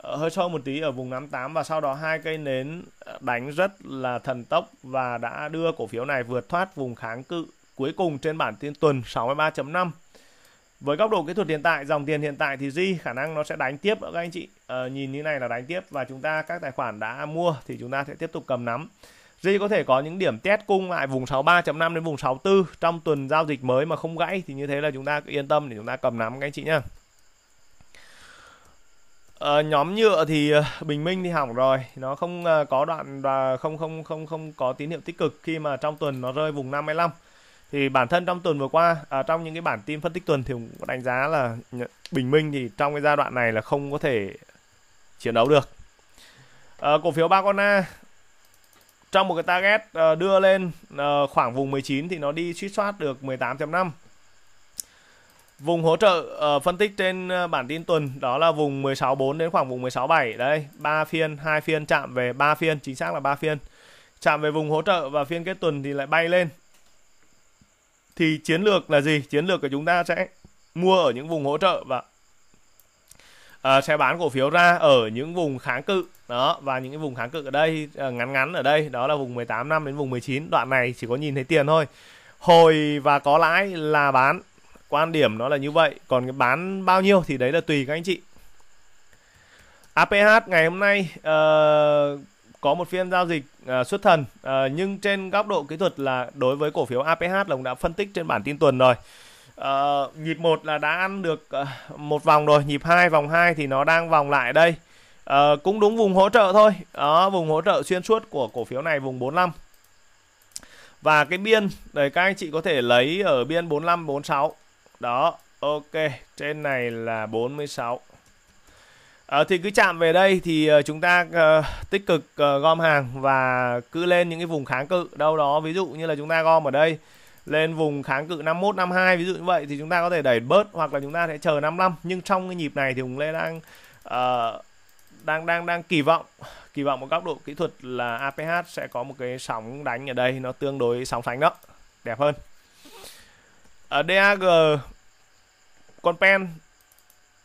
hơi sâu một tí ở vùng 58 và sau đó hai cây nến đánh rất là thần tốc và đã đưa cổ phiếu này vượt thoát vùng kháng cự cuối cùng trên bản tin tuần 63.5 với góc độ kỹ thuật hiện tại dòng tiền hiện tại thì di khả năng nó sẽ đánh tiếp các anh chị à, nhìn như này là đánh tiếp và chúng ta các tài khoản đã mua thì chúng ta sẽ tiếp tục cầm nắm Di có thể có những điểm test cung lại vùng 63.5 đến vùng 64 trong tuần giao dịch mới mà không gãy thì như thế là chúng ta yên tâm để chúng ta cầm nắm các anh chị nhá. Ờ, nhóm nhựa thì ờ, Bình Minh thì hỏng rồi, nó không ờ, có đoạn và không không không không có tín hiệu tích cực khi mà trong tuần nó rơi vùng 55. Thì bản thân trong tuần vừa qua à, trong những cái bản tin phân tích tuần thì cũng đánh giá là Bình Minh thì trong cái giai đoạn này là không có thể chiến đấu được. À, cổ phiếu ba con Bacona trong một cái target đưa lên khoảng vùng 19 thì nó đi suýt soát được 18.5 Vùng hỗ trợ uh, phân tích trên ờ, bản tin tuần đó là vùng 16.4 đến khoảng vùng 16.7 đấy, ba phiên, hai phiên chạm về ba phiên, chính xác là ba phiên. Chạm về vùng hỗ trợ và phiên kết tuần thì lại bay lên. Thì chiến lược là gì? Chiến lược của chúng ta sẽ mua ở những vùng hỗ trợ và uh, sẽ bán cổ phiếu ra ở những vùng kháng cự đó và những cái vùng kháng cự ở đây uh, ngắn ngắn ở đây đó là vùng 18 năm đến vùng 19 đoạn này chỉ có nhìn thấy tiền thôi hồi và có lãi là bán quan điểm nó là như vậy còn cái bán bao nhiêu thì đấy là tùy các anh chị APH ngày hôm nay uh, có một phiên giao dịch uh, xuất thần uh, nhưng trên góc độ kỹ thuật là đối với cổ phiếu APH lồng đã phân tích trên bản tin tuần rồi uh, nhịp một là đã ăn được uh, một vòng rồi nhịp hai vòng 2 thì nó đang vòng lại đây uh, cũng đúng vùng hỗ trợ thôi đó vùng hỗ trợ xuyên suốt của cổ phiếu này vùng 45 và cái biên đấy các anh chị có thể lấy ở biên 45 46 đó, ok, trên này là 46. À, ờ, thì cứ chạm về đây thì ờ, chúng ta uh, tích cực uh, gom hàng và cứ lên những cái vùng kháng cự đâu đó ví dụ như là chúng ta gom ở đây lên vùng kháng cự 51 52 ví dụ như vậy thì chúng ta có thể đẩy bớt hoặc là chúng ta sẽ chờ 55 nhưng trong cái nhịp này thì Hùng Lê đang uh, đang đang đang kỳ vọng kỳ vọng một góc độ kỹ thuật là APH sẽ có một cái sóng đánh ở đây nó tương đối sóng sánh đó đẹp hơn ở DAG con pen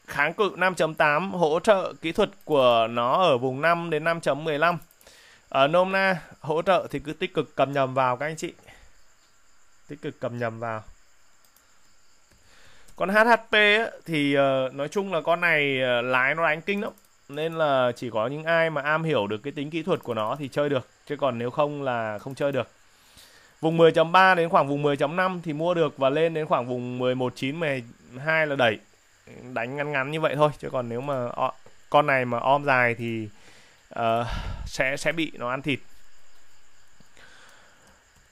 kháng cự 5.8 hỗ trợ kỹ thuật của nó ở vùng 5 đến 5.15 ở nôm na hỗ trợ thì cứ tích cực cầm nhầm vào các anh chị tích cực cầm nhầm vào con HHP ấy, thì ờ, nói chung là con này ờ, lái nó đánh kinh lắm nên là chỉ có những ai mà am hiểu được cái tính kỹ thuật của nó thì chơi được chứ còn nếu không là không chơi được vùng 10.3 đến khoảng vùng 10.5 thì mua được và lên đến khoảng vùng 11.9 hai là đẩy đánh ngắn ngắn như vậy thôi chứ còn nếu mà con này mà om dài thì uh, sẽ sẽ bị nó ăn thịt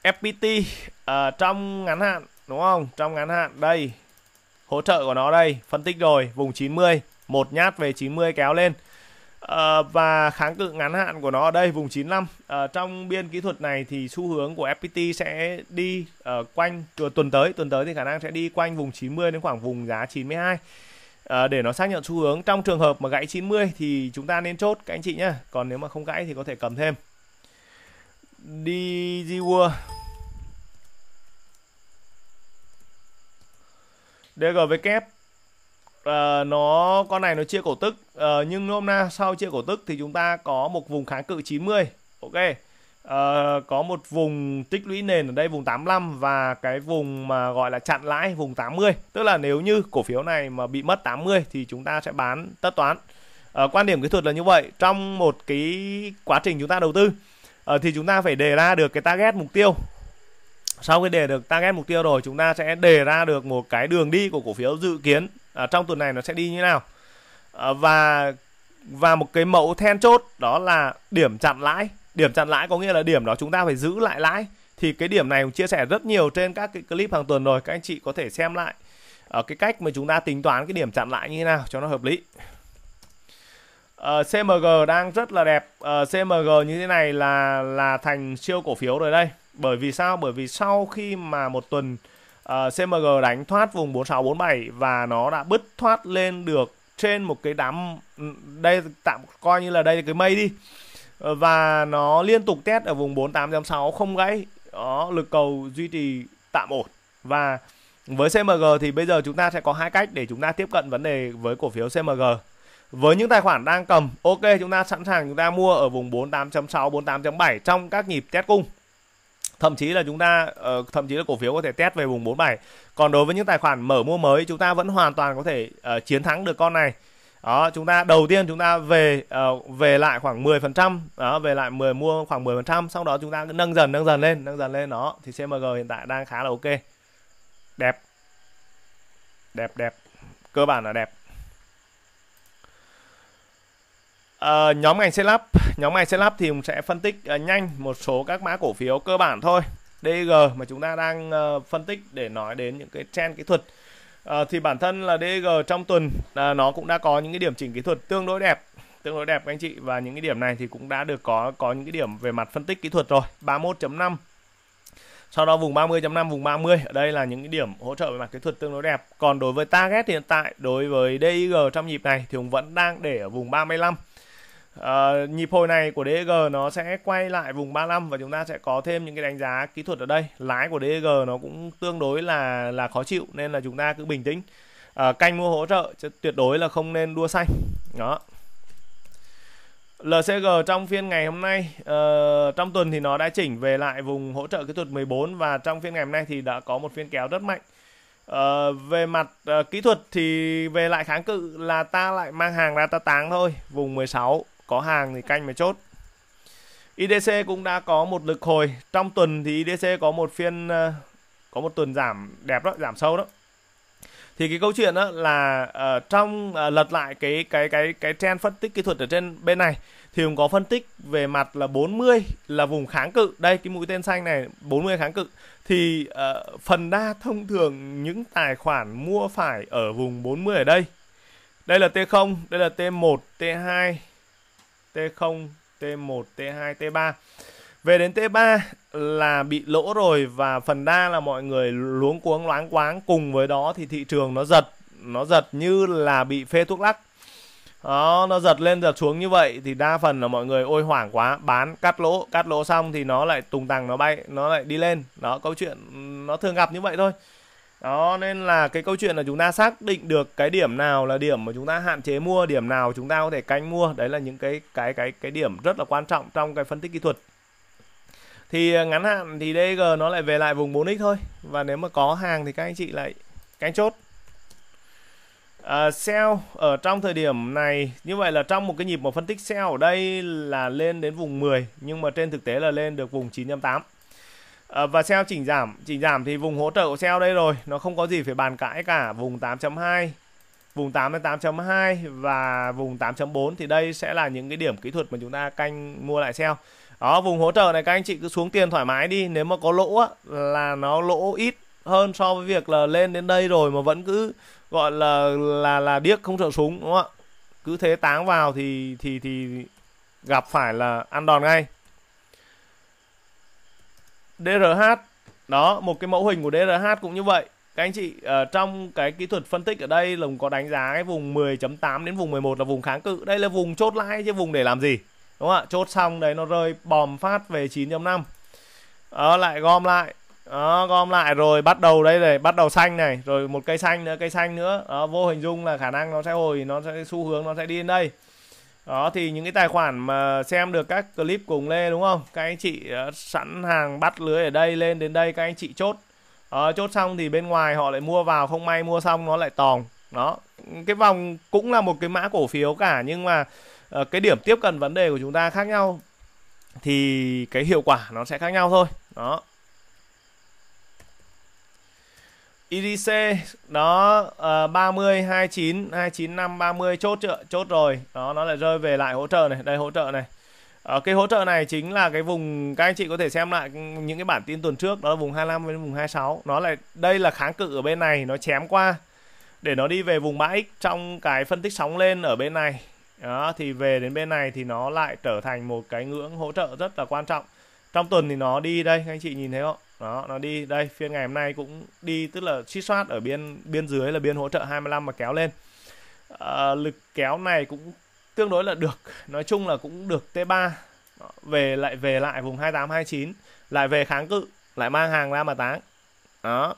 FPT uh, ờ, trong ngắn hạn đúng không trong ngắn hạn đây hỗ trợ của nó đây phân tích rồi vùng 90 một nhát về 90 kéo lên Ờ, và kháng cự ngắn hạn của nó ở đây vùng 95 à, ờ, trong biên kỹ thuật này thì xu hướng của FPT sẽ đi ở ờ, quanh tuần tới tuần tới thì khả năng sẽ đi quanh vùng 90 đến khoảng vùng giá 92 à, để nó xác nhận xu hướng trong trường hợp mà gãy 90 thì chúng ta nên chốt các anh chị nhé còn nếu mà không gãy thì có thể cầm thêm đi Jiwa DGW uh, nó con này nó chia cổ tức uh, nhưng hôm nay sau chia cổ tức thì chúng ta có một vùng kháng cự 90 ok uh, có một vùng tích lũy nền ở đây vùng 85 và cái vùng mà gọi là chặn lãi vùng 80 tức là nếu như cổ phiếu này mà bị mất 80 thì chúng ta sẽ bán tất toán uh, quan điểm kỹ thuật là như vậy trong một cái quá trình chúng ta đầu tư uh, thì chúng ta phải đề ra được cái target mục tiêu sau khi đề được target mục tiêu rồi chúng ta sẽ đề ra được một cái đường đi của cổ phiếu dự kiến à, trong tuần này nó sẽ đi như nào à, và và một cái mẫu then chốt đó là điểm chặn lãi điểm chặn lãi có nghĩa là điểm đó chúng ta phải giữ lại lãi thì cái điểm này cũng chia sẻ rất nhiều trên các cái clip hàng tuần rồi các anh chị có thể xem lại ở à, cái cách mà chúng ta tính toán cái điểm chặn lãi như thế nào cho nó hợp lý uh, à, CMG đang rất là đẹp uh, à, CMG như thế này là là thành siêu cổ phiếu rồi đây bởi vì sao bởi vì sau khi mà một tuần Ờ, CMG đánh thoát vùng 4647 và nó đã bứt thoát lên được trên một cái đám ừ, đây tạm coi như là đây là cái mây đi ờ, và nó liên tục test ở vùng 48.6 không gãy đó lực cầu duy trì tạm ổn và với CMG thì bây giờ chúng ta sẽ có hai cách để chúng ta tiếp cận vấn đề với cổ phiếu CMG với những tài khoản đang cầm ok chúng ta sẵn sàng chúng ta mua ở vùng 48.6 48.7 trong các nhịp test cung thậm chí là chúng ta uh, thậm chí là cổ phiếu có thể test về vùng 47 còn đối với những tài khoản mở mua mới chúng ta vẫn hoàn toàn có thể uh, chiến thắng được con này đó chúng ta đầu tiên chúng ta về uh, về lại khoảng 10 phần trăm đó về lại 10 mua khoảng 10 phần trăm sau đó chúng ta nâng dần nâng dần lên nâng dần lên đó thì CMG hiện tại đang khá là ok đẹp đẹp đẹp cơ bản là đẹp À, nhóm ngành setup, nhóm ngành setup thì cũng sẽ phân tích uh, nhanh một số các mã cổ phiếu cơ bản thôi. DG mà chúng ta đang uh, phân tích để nói đến những cái trend kỹ thuật. Uh, thì bản thân là DG trong tuần uh, nó cũng đã có những cái điểm chỉnh kỹ thuật tương đối đẹp, tương đối đẹp các anh chị và những cái điểm này thì cũng đã được có có những cái điểm về mặt phân tích kỹ thuật rồi, 31.5 sau đó vùng 30.5 vùng 30 ở đây là những cái điểm hỗ trợ về mặt kỹ thuật tương đối đẹp còn đối với target hiện tại đối với dg trong nhịp này thì cũng vẫn đang để ở vùng 35 uh, nhịp hồi này của DG nó sẽ quay lại vùng 35 và chúng ta sẽ có thêm những cái đánh giá kỹ thuật ở đây lái của DG nó cũng tương đối là là khó chịu nên là chúng ta cứ bình tĩnh uh, canh mua hỗ trợ tuyệt đối là không nên đua xanh đó LCG trong phiên ngày hôm nay uh, trong tuần thì nó đã chỉnh về lại vùng hỗ trợ kỹ thuật 14 và trong phiên ngày hôm nay thì đã có một phiên kéo rất mạnh Uh, về mặt uh, kỹ thuật thì về lại kháng cự là ta lại mang hàng ra ta táng thôi vùng 16 có hàng thì canh mà chốt IDC cũng đã có một lực hồi trong tuần thì IDC có một phiên ờ, có một tuần giảm đẹp đó giảm sâu đó thì cái câu chuyện đó là uh, trong uh, lật lại cái cái cái cái trend phân tích kỹ thuật ở trên bên này thì cũng có phân tích về mặt là 40 là vùng kháng cự đây cái mũi tên xanh này 40 kháng cự thì uh, phần đa thông thường những tài khoản mua phải ở vùng 40 ở đây đây là T0 đây là T1 T2 T0, T1, T2, T3. Về đến T3 là bị lỗ rồi và phần đa là mọi người luống cuống loáng quáng cùng với đó thì thị trường nó giật, nó giật như là bị phê thuốc lắc. Đó, nó giật lên giật xuống như vậy thì đa phần là mọi người ôi hoảng quá, bán cắt lỗ, cắt lỗ xong thì nó lại tùng tàng nó bay, nó lại đi lên. Đó, câu chuyện nó thường gặp như vậy thôi đó nên là cái câu chuyện là chúng ta xác định được cái điểm nào là điểm mà chúng ta hạn chế mua điểm nào chúng ta có thể canh mua đấy là những cái cái cái cái điểm rất là quan trọng trong cái phân tích kỹ thuật thì à, ngắn hạn thì DG nó lại về lại vùng 4x thôi và nếu mà có hàng thì các anh chị lại canh chốt uh, sell ở trong thời điểm này như vậy là trong một cái nhịp mà phân tích sell ở đây là lên đến vùng 10 nhưng mà trên thực tế là lên được vùng 9.8 Ờ, và sell chỉnh giảm, chỉnh giảm thì vùng hỗ trợ của sell đây rồi, nó không có gì phải bàn cãi cả, vùng 8.2 vùng 8 đến 8.2 và vùng 8.4 thì đây sẽ là những cái điểm kỹ thuật mà chúng ta canh mua lại sell. Đó, vùng hỗ trợ này các anh chị cứ xuống tiền thoải mái đi, nếu mà có lỗ á, là nó lỗ ít hơn so với việc là lên đến đây rồi mà vẫn cứ gọi là là là điếc không sợ súng đúng không ạ? Cứ thế táng vào thì thì thì gặp phải là ăn đòn ngay. DRH đó một cái mẫu hình của DRH cũng như vậy các anh chị ở ờ, trong cái kỹ thuật phân tích ở đây lồng có đánh giá cái vùng 10.8 đến vùng 11 là vùng kháng cự đây là vùng chốt lãi chứ vùng để làm gì đúng không ạ chốt xong đấy nó rơi bòm phát về 9.5 đó, lại gom lại đó, gom lại rồi bắt đầu đây này bắt đầu xanh này rồi một cây xanh nữa cây xanh nữa đó, vô hình dung là khả năng nó sẽ hồi nó sẽ xu hướng nó sẽ đi lên đây đó thì những cái tài khoản mà xem được các clip cùng lê đúng không các anh chị ờ, sẵn hàng bắt lưới ở đây lên đến đây các anh chị chốt đó, ờ, chốt xong thì bên ngoài họ lại mua vào không may mua xong nó lại tòng đó cái vòng cũng là một cái mã cổ phiếu cả nhưng mà ờ, cái điểm tiếp cận vấn đề của chúng ta khác nhau thì cái hiệu quả nó sẽ khác nhau thôi đó IDC nó uh, 30 29 295 30 chốt chưa? Chốt rồi. Đó nó lại rơi về lại hỗ trợ này, đây hỗ trợ này. Ở ờ, cái hỗ trợ này chính là cái vùng các anh chị có thể xem lại những cái bản tin tuần trước đó là vùng 25 đến vùng 26. Nó lại đây là kháng cự ở bên này nó chém qua để nó đi về vùng bãi X trong cái phân tích sóng lên ở bên này. Đó thì về đến bên này thì nó lại trở thành một cái ngưỡng hỗ trợ rất là quan trọng. Trong tuần thì nó đi đây anh chị nhìn thấy không? đó nó đi đây phiên ngày hôm nay cũng đi tức là suy soát ở biên biên dưới là biên hỗ trợ 25 mà kéo lên à, lực kéo này cũng tương đối là được nói chung là cũng được T3 đó, về lại về lại vùng 28 29 lại về kháng cự lại mang hàng ra mà táng đó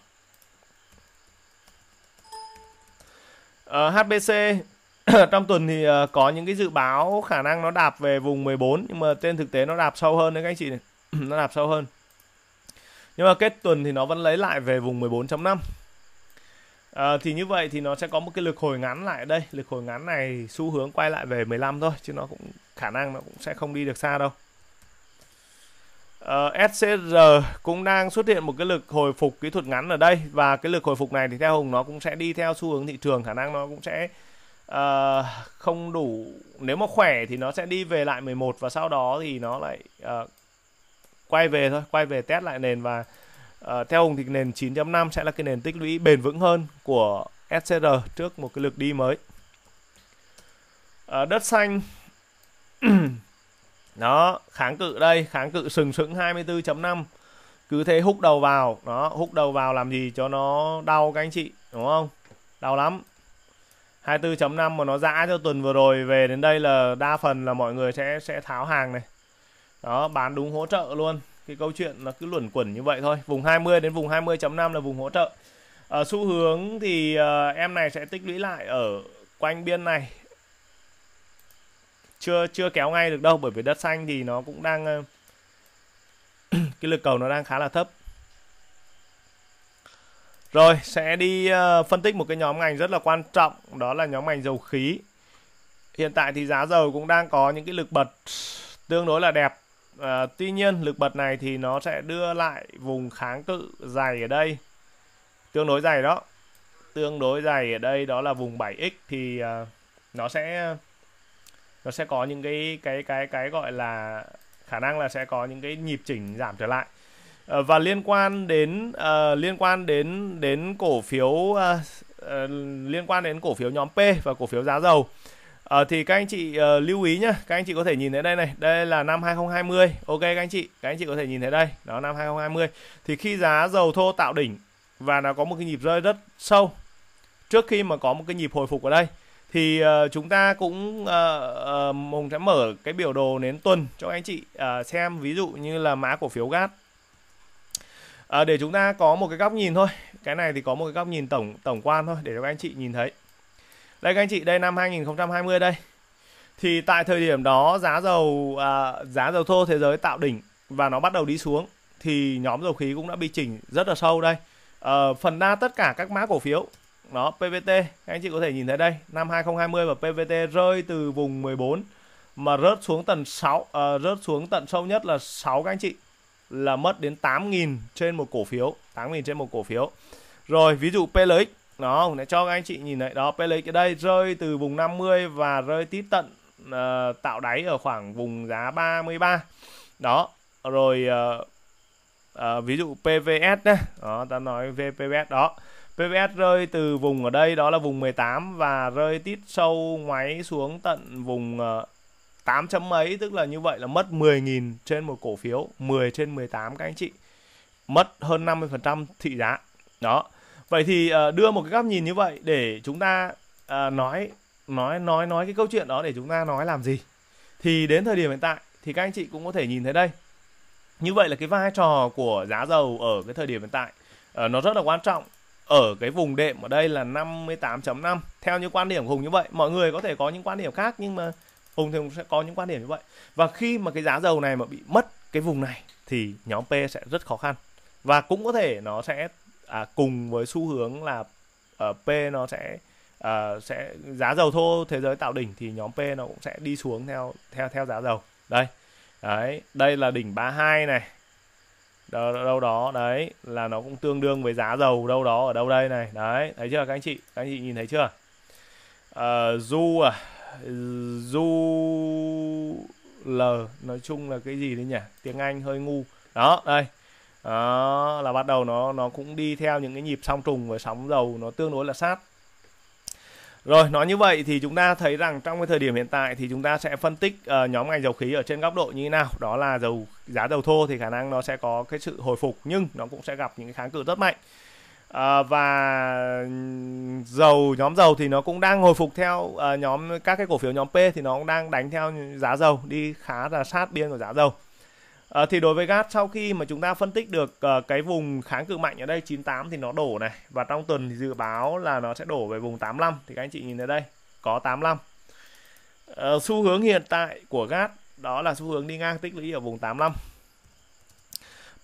à, ờ, HBC trong tuần thì uh, có những cái dự báo khả năng nó đạp về vùng 14 nhưng mà trên thực tế nó đạp sâu hơn đấy các anh chị này nó đạp sâu hơn nhưng mà kết tuần thì nó vẫn lấy lại về vùng 14.5 à, ờ, thì như vậy thì nó sẽ có một cái lực hồi ngắn lại đây lực hồi ngắn này xu hướng quay lại về 15 thôi chứ nó cũng khả năng nó cũng sẽ không đi được xa đâu Uh, ờ, SCR cũng đang xuất hiện một cái lực hồi phục kỹ thuật ngắn ở đây và cái lực hồi phục này thì theo Hùng nó cũng sẽ đi theo xu hướng thị trường khả năng nó cũng sẽ uh, không đủ nếu mà khỏe thì nó sẽ đi về lại 11 và sau đó thì nó lại uh, quay về thôi quay về test lại nền và uh, theo ông thì nền 9.5 sẽ là cái nền tích lũy bền vững hơn của SCR trước một cái lực đi mới uh, đất xanh nó kháng cự đây kháng cự sừng sững 24.5 cứ thế hút đầu vào nó hút đầu vào làm gì cho nó đau các anh chị đúng không đau lắm 24.5 mà nó giã cho tuần vừa rồi về đến đây là đa phần là mọi người sẽ sẽ tháo hàng này đó bán đúng hỗ trợ luôn cái câu chuyện là cứ luẩn quẩn như vậy thôi vùng 20 đến vùng 20.5 là vùng hỗ trợ ở ờ, xu hướng thì à, em này sẽ tích lũy lại ở quanh biên này chưa chưa kéo ngay được đâu bởi vì đất xanh thì nó cũng đang ờ, cái lực cầu nó đang khá là thấp rồi sẽ đi uh, phân tích một cái nhóm ngành rất là quan trọng đó là nhóm ngành dầu khí hiện tại thì giá dầu cũng đang có những cái lực bật tương đối là đẹp à, tuy nhiên lực bật này thì nó sẽ đưa lại vùng kháng cự dài ở đây tương đối dài đó tương đối dài ở đây đó là vùng 7x thì à, nó sẽ nó sẽ có những cái cái cái cái gọi là khả năng là sẽ có những cái nhịp chỉnh giảm trở lại à, và liên quan đến uh, liên quan đến đến cổ phiếu uh, uh, liên quan đến cổ phiếu nhóm P và cổ phiếu giá dầu À, thì các anh chị uh, lưu ý nhá, các anh chị có thể nhìn thấy đây này, đây là năm 2020. Ok các anh chị, các anh chị có thể nhìn thấy đây, đó năm 2020. Thì khi giá dầu thô tạo đỉnh và nó có một cái nhịp rơi rất sâu trước khi mà có một cái nhịp hồi phục ở đây thì uh, chúng ta cũng uh, uh, mùng sẽ mở cái biểu đồ nến tuần cho anh chị uh, xem ví dụ như là mã cổ phiếu gas uh, để chúng ta có một cái góc nhìn thôi cái này thì có một cái góc nhìn tổng tổng quan thôi để cho các anh chị nhìn thấy đây các anh chị, đây năm 2020 đây. Thì tại thời điểm đó giá dầu à, giá dầu thô thế giới tạo đỉnh và nó bắt đầu đi xuống thì nhóm dầu khí cũng đã bị chỉnh rất là sâu đây. À, phần đa tất cả các mã cổ phiếu đó PVT các anh chị có thể nhìn thấy đây, năm 2020 và PVT rơi từ vùng 14 mà rớt xuống tầng 6 à, rớt xuống tận sâu nhất là 6 các anh chị là mất đến 8.000 trên một cổ phiếu, 8.000 trên một cổ phiếu. Rồi, ví dụ PLX nó để cho các anh chị nhìn này đó Pele cái đây rơi từ vùng 50 và rơi tít tận uh, tạo đáy ở khoảng vùng giá 33 đó rồi uh, uh, ví dụ PVS nhé đó ta nói về PVS đó PVS rơi từ vùng ở đây đó là vùng 18 và rơi tít sâu ngoáy xuống tận vùng uh, 8 chấm mấy tức là như vậy là mất 10.000 trên một cổ phiếu 10 trên 18 các anh chị mất hơn 50% thị giá đó vậy thì ờ, đưa một cái góc nhìn như vậy để chúng ta ờ, nói nói nói nói cái câu chuyện đó để chúng ta nói làm gì thì đến thời điểm hiện tại thì các anh chị cũng có thể nhìn thấy đây như vậy là cái vai trò của giá dầu ở cái thời điểm hiện tại ờ, nó rất là quan trọng ở cái vùng đệm ở đây là 58.5 theo như quan điểm của Hùng như vậy mọi người có thể có những quan điểm khác nhưng mà Hùng thì Hùng sẽ có những quan điểm như vậy và khi mà cái giá dầu này mà bị mất cái vùng này thì nhóm P sẽ rất khó khăn và cũng có thể nó sẽ à, cùng với xu hướng là ở ờ, P nó sẽ uh, sẽ giá dầu thô thế giới tạo đỉnh thì nhóm P nó cũng sẽ đi xuống theo theo theo giá dầu đây đấy đây là đỉnh 32 này đâu, đâu đó đấy là nó cũng tương đương với giá dầu đâu đó ở đâu đây này đấy thấy chưa các anh chị các anh chị nhìn thấy chưa uh, ờ, du à du l nói chung là cái gì đấy nhỉ tiếng anh hơi ngu đó đây đó là bắt đầu nó nó cũng đi theo những cái nhịp song trùng với sóng dầu nó tương đối là sát rồi nói như vậy thì chúng ta thấy rằng trong cái thời điểm hiện tại thì chúng ta sẽ phân tích uh, nhóm ngành dầu khí ở trên góc độ như thế nào đó là dầu giá dầu thô thì khả năng nó sẽ có cái sự hồi phục nhưng nó cũng sẽ gặp những cái kháng cự rất mạnh À, và dầu nhóm dầu thì nó cũng đang hồi phục theo à, nhóm các cái cổ phiếu nhóm P thì nó cũng đang đánh theo giá dầu đi khá là sát biên của giá dầu À, thì đối với gas sau khi mà chúng ta phân tích được uh, cái vùng kháng cự mạnh ở đây 98 thì nó đổ này và trong tuần thì dự báo là nó sẽ đổ về vùng 85 thì các anh chị nhìn ở đây có 85 uh, ờ, xu hướng hiện tại của gas đó là xu hướng đi ngang tích lũy ở vùng 85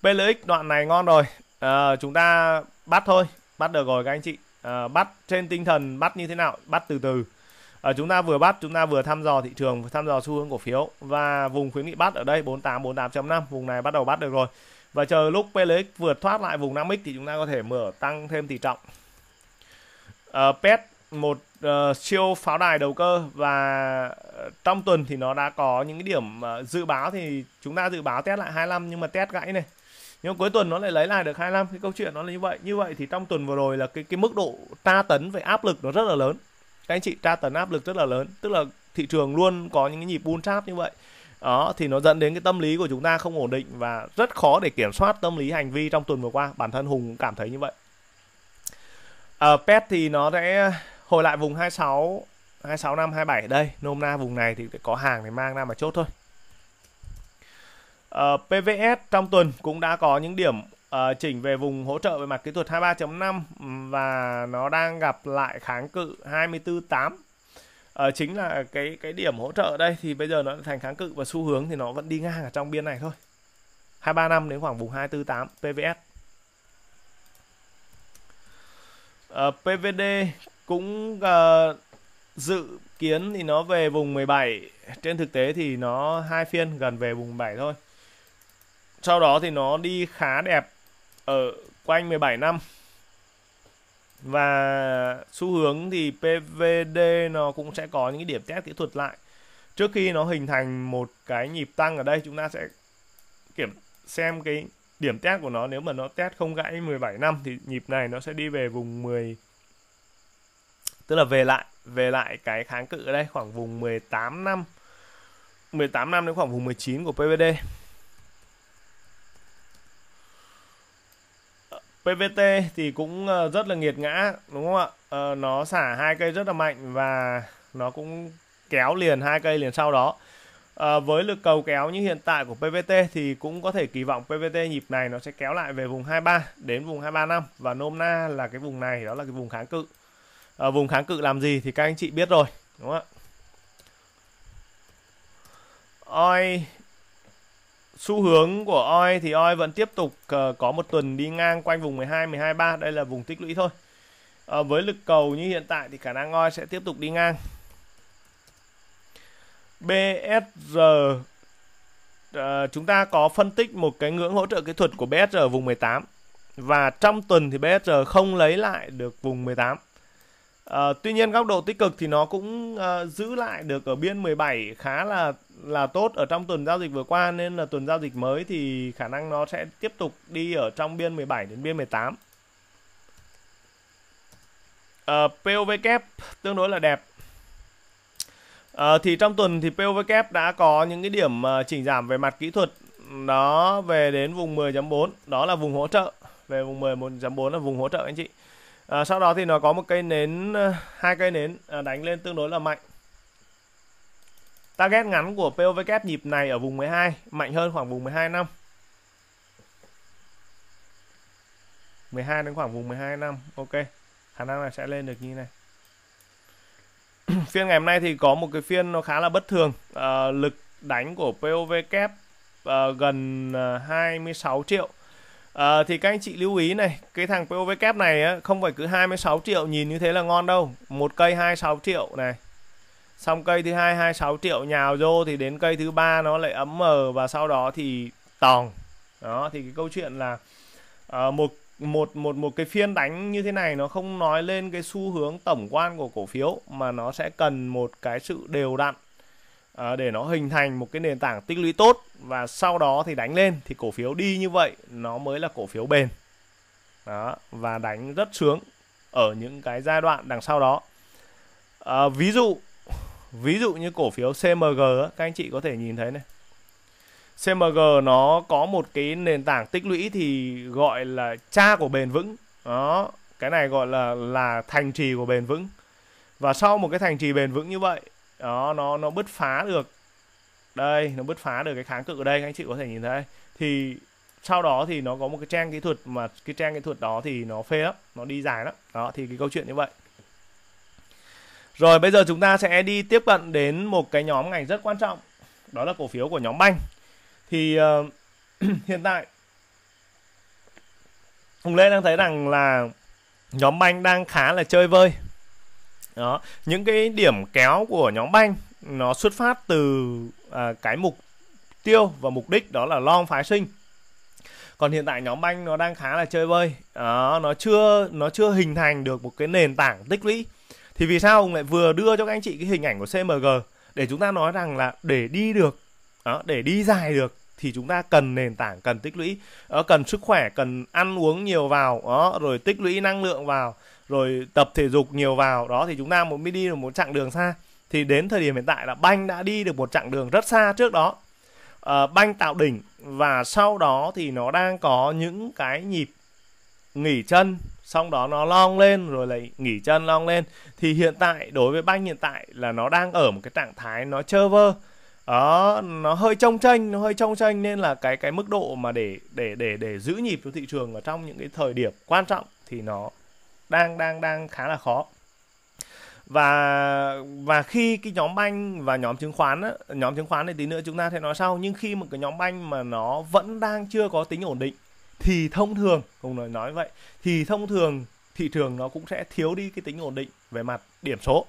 PLX đoạn này ngon rồi uh, chúng ta bắt thôi bắt được rồi các anh chị uh, bắt trên tinh thần bắt như thế nào bắt từ từ À, chúng ta vừa bắt, chúng ta vừa thăm dò thị trường, thăm dò xu hướng cổ phiếu và vùng khuyến nghị bắt ở đây 48 48.5, vùng này bắt đầu bắt được rồi. Và chờ lúc PLX vượt thoát lại vùng 5x thì chúng ta có thể mở tăng thêm tỷ trọng. À, ờ, PET một uh, siêu pháo đài đầu cơ và trong tuần thì nó đã có những cái điểm uh, dự báo thì chúng ta dự báo test lại 25 nhưng mà test gãy này nhưng cuối tuần nó lại lấy lại được 25 cái câu chuyện nó là như vậy như vậy thì trong tuần vừa rồi là cái cái mức độ tra tấn về áp lực nó rất là lớn các anh chị tra tấn áp lực rất là lớn tức là thị trường luôn có những cái nhịp bull trap như vậy đó thì nó dẫn đến cái tâm lý của chúng ta không ổn định và rất khó để kiểm soát tâm lý hành vi trong tuần vừa qua bản thân hùng cảm thấy như vậy ở ờ, à, pet thì nó sẽ hồi lại vùng 26 26 năm 27 đây nôm na vùng này thì có hàng để mang ra mà chốt thôi Uh, ờ, PVS trong tuần cũng đã có những điểm Ờ, chỉnh về vùng hỗ trợ về mặt kỹ thuật 23.5 và nó đang gặp lại kháng cự 24.8 Ờ, uh, chính là cái cái điểm hỗ trợ đây thì bây giờ nó thành kháng cự và xu hướng thì nó vẫn đi ngang ở trong biên này thôi năm đến khoảng vùng 248 PVS uh, ờ, PVD cũng uh, dự kiến thì nó về vùng 17 trên thực tế thì nó hai phiên gần về vùng 7 thôi sau đó thì nó đi khá đẹp ở ờ, quanh 17 năm và xu hướng thì PVD nó cũng sẽ có những cái điểm test kỹ thuật lại trước khi nó hình thành một cái nhịp tăng ở đây chúng ta sẽ kiểm xem cái điểm test của nó nếu mà nó test không gãy 17 năm thì nhịp này nó sẽ đi về vùng 10 tức là về lại về lại cái kháng cự ở đây khoảng vùng 18 năm 18 năm đến khoảng vùng 19 của PVD PVT thì cũng ờ, rất là nghiệt ngã đúng không ạ? À, nó xả hai cây rất là mạnh và nó cũng kéo liền hai cây liền sau đó. À, với lực cầu kéo như hiện tại của PVT thì cũng có thể kỳ vọng PVT nhịp này nó sẽ kéo lại về vùng 23 đến vùng 235 và nôm na là cái vùng này đó là cái vùng kháng cự. À, vùng kháng cự làm gì thì các anh chị biết rồi, đúng không ạ? Oi xu hướng của oi thì oi vẫn tiếp tục uh, có một tuần đi ngang quanh vùng 12 12 3 đây là vùng tích lũy thôi uh, với lực cầu như hiện tại thì khả năng oi sẽ tiếp tục đi ngang BSR uh, ờ, chúng ta có phân tích một cái ngưỡng hỗ trợ kỹ thuật của BSR vùng 18 và trong tuần thì BSR không lấy lại được vùng 18 À, tuy nhiên góc độ tích cực thì nó cũng à, giữ lại được ở biên 17 khá là là tốt ở trong tuần giao dịch vừa qua nên là tuần giao dịch mới thì khả năng nó sẽ tiếp tục đi ở trong biên 17 đến biên 18. À, POV kép tương đối là đẹp. À, thì trong tuần thì POV kép đã có những cái điểm chỉnh giảm về mặt kỹ thuật đó về đến vùng 10.4 đó là vùng hỗ trợ về vùng 11.4 là vùng hỗ trợ anh chị à, sau đó thì nó có một cây nến ờ, hai cây nến ờ, đánh lên tương đối là mạnh target ngắn của POVK nhịp này ở vùng 12 mạnh hơn khoảng vùng 12 năm 12 đến khoảng vùng 12 năm ok khả năng là sẽ lên được như này phiên ngày hôm nay thì có một cái phiên nó khá là bất thường à, lực đánh của POVK à, gần 26 triệu À, thì các anh chị lưu ý này, cái thằng POV kép này á, không phải cứ 26 triệu nhìn như thế là ngon đâu. Một cây 26 triệu này. Xong cây thứ hai 26 triệu nhào vô thì đến cây thứ ba nó lại ấm mờ và sau đó thì tòng. Đó thì cái câu chuyện là à, một một một một cái phiên đánh như thế này nó không nói lên cái xu hướng tổng quan của cổ phiếu mà nó sẽ cần một cái sự đều đặn Ờ, để nó hình thành một cái nền tảng tích lũy tốt và sau đó thì đánh lên thì cổ phiếu đi như vậy nó mới là cổ phiếu bền đó và đánh rất sướng ở những cái giai đoạn đằng sau đó à, ví dụ ví dụ như cổ phiếu CMG các anh chị có thể nhìn thấy này CMG nó có một cái nền tảng tích lũy thì gọi là cha của bền vững đó cái này gọi là là thành trì của bền vững và sau một cái thành trì bền vững như vậy đó nó nó bứt phá được đây nó bứt phá được cái kháng cự ở đây các anh chị có thể nhìn thấy thì sau đó thì nó có một cái trang kỹ thuật mà cái trang kỹ thuật đó thì nó phê lắm nó đi dài lắm đó thì cái câu chuyện như vậy rồi bây giờ chúng ta sẽ đi tiếp cận đến một cái nhóm ngành rất quan trọng đó là cổ phiếu của nhóm banh thì uh, hiện tại hùng lê đang thấy rằng là nhóm banh đang khá là chơi vơi đó những cái điểm kéo của nhóm banh nó xuất phát từ à, cái mục tiêu và mục đích đó là long phái sinh còn hiện tại nhóm banh nó đang khá là chơi bơi đó, nó chưa nó chưa hình thành được một cái nền tảng tích lũy thì vì sao ông lại vừa đưa cho các anh chị cái hình ảnh của CMG để chúng ta nói rằng là để đi được đó, để đi dài được thì chúng ta cần nền tảng cần tích lũy đó, cần sức khỏe cần ăn uống nhiều vào đó, rồi tích lũy năng lượng vào rồi tập thể dục nhiều vào đó thì chúng ta mới đi được một chặng đường xa thì đến thời điểm hiện tại là banh đã đi được một chặng đường rất xa trước đó à, banh tạo đỉnh và sau đó thì nó đang có những cái nhịp nghỉ chân xong đó nó long lên rồi lại nghỉ chân long lên thì hiện tại đối với banh hiện tại là nó đang ở một cái trạng thái nó chơ vơ đó nó hơi trông tranh nó hơi trông tranh nên là cái cái mức độ mà để để để để giữ nhịp cho thị trường ở trong những cái thời điểm quan trọng thì nó đang đang đang khá là khó và và khi cái nhóm banh và nhóm chứng khoán á, nhóm chứng khoán này tí nữa chúng ta sẽ nói sau nhưng khi một cái nhóm banh mà nó vẫn đang chưa có tính ổn định thì thông thường cùng nói nói vậy thì thông thường thị trường nó cũng sẽ thiếu đi cái tính ổn định về mặt điểm số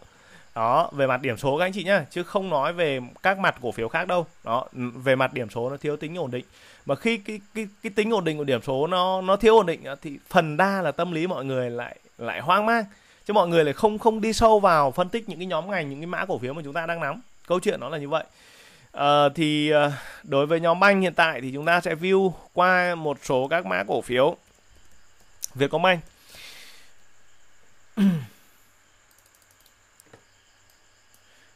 đó về mặt điểm số các anh chị nhá chứ không nói về các mặt cổ phiếu khác đâu đó về mặt điểm số nó thiếu tính ổn định mà khi cái cái cái tính ổn định của điểm số nó nó thiếu ổn định thì phần đa là tâm lý mọi người lại lại hoang mang chứ mọi người lại không không đi sâu vào phân tích những cái nhóm ngành những cái mã cổ phiếu mà chúng ta đang nắm câu chuyện nó là như vậy à, thì ờ, đối với nhóm banh hiện tại thì chúng ta sẽ view qua một số các mã cổ phiếu Vietcombank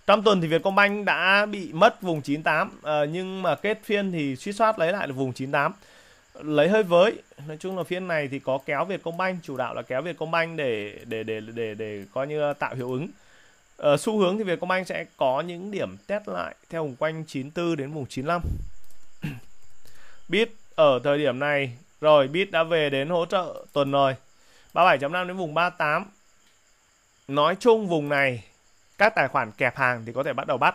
trong tuần thì Vietcombank đã bị mất vùng 98 uh, ờ, nhưng mà kết phiên thì suy soát lấy lại được vùng 98 lấy hơi với nói chung là phiên này thì có kéo Vietcombank chủ đạo là kéo Vietcombank để để để để để, để coi như tạo hiệu ứng ở ờ, xu hướng thì Vietcombank sẽ có những điểm test lại theo vùng quanh 94 đến vùng 95 bit ở thời điểm này rồi bit đã về đến hỗ trợ tuần rồi 37.5 đến vùng 38 nói chung vùng này các tài khoản kẹp hàng thì có thể bắt đầu bắt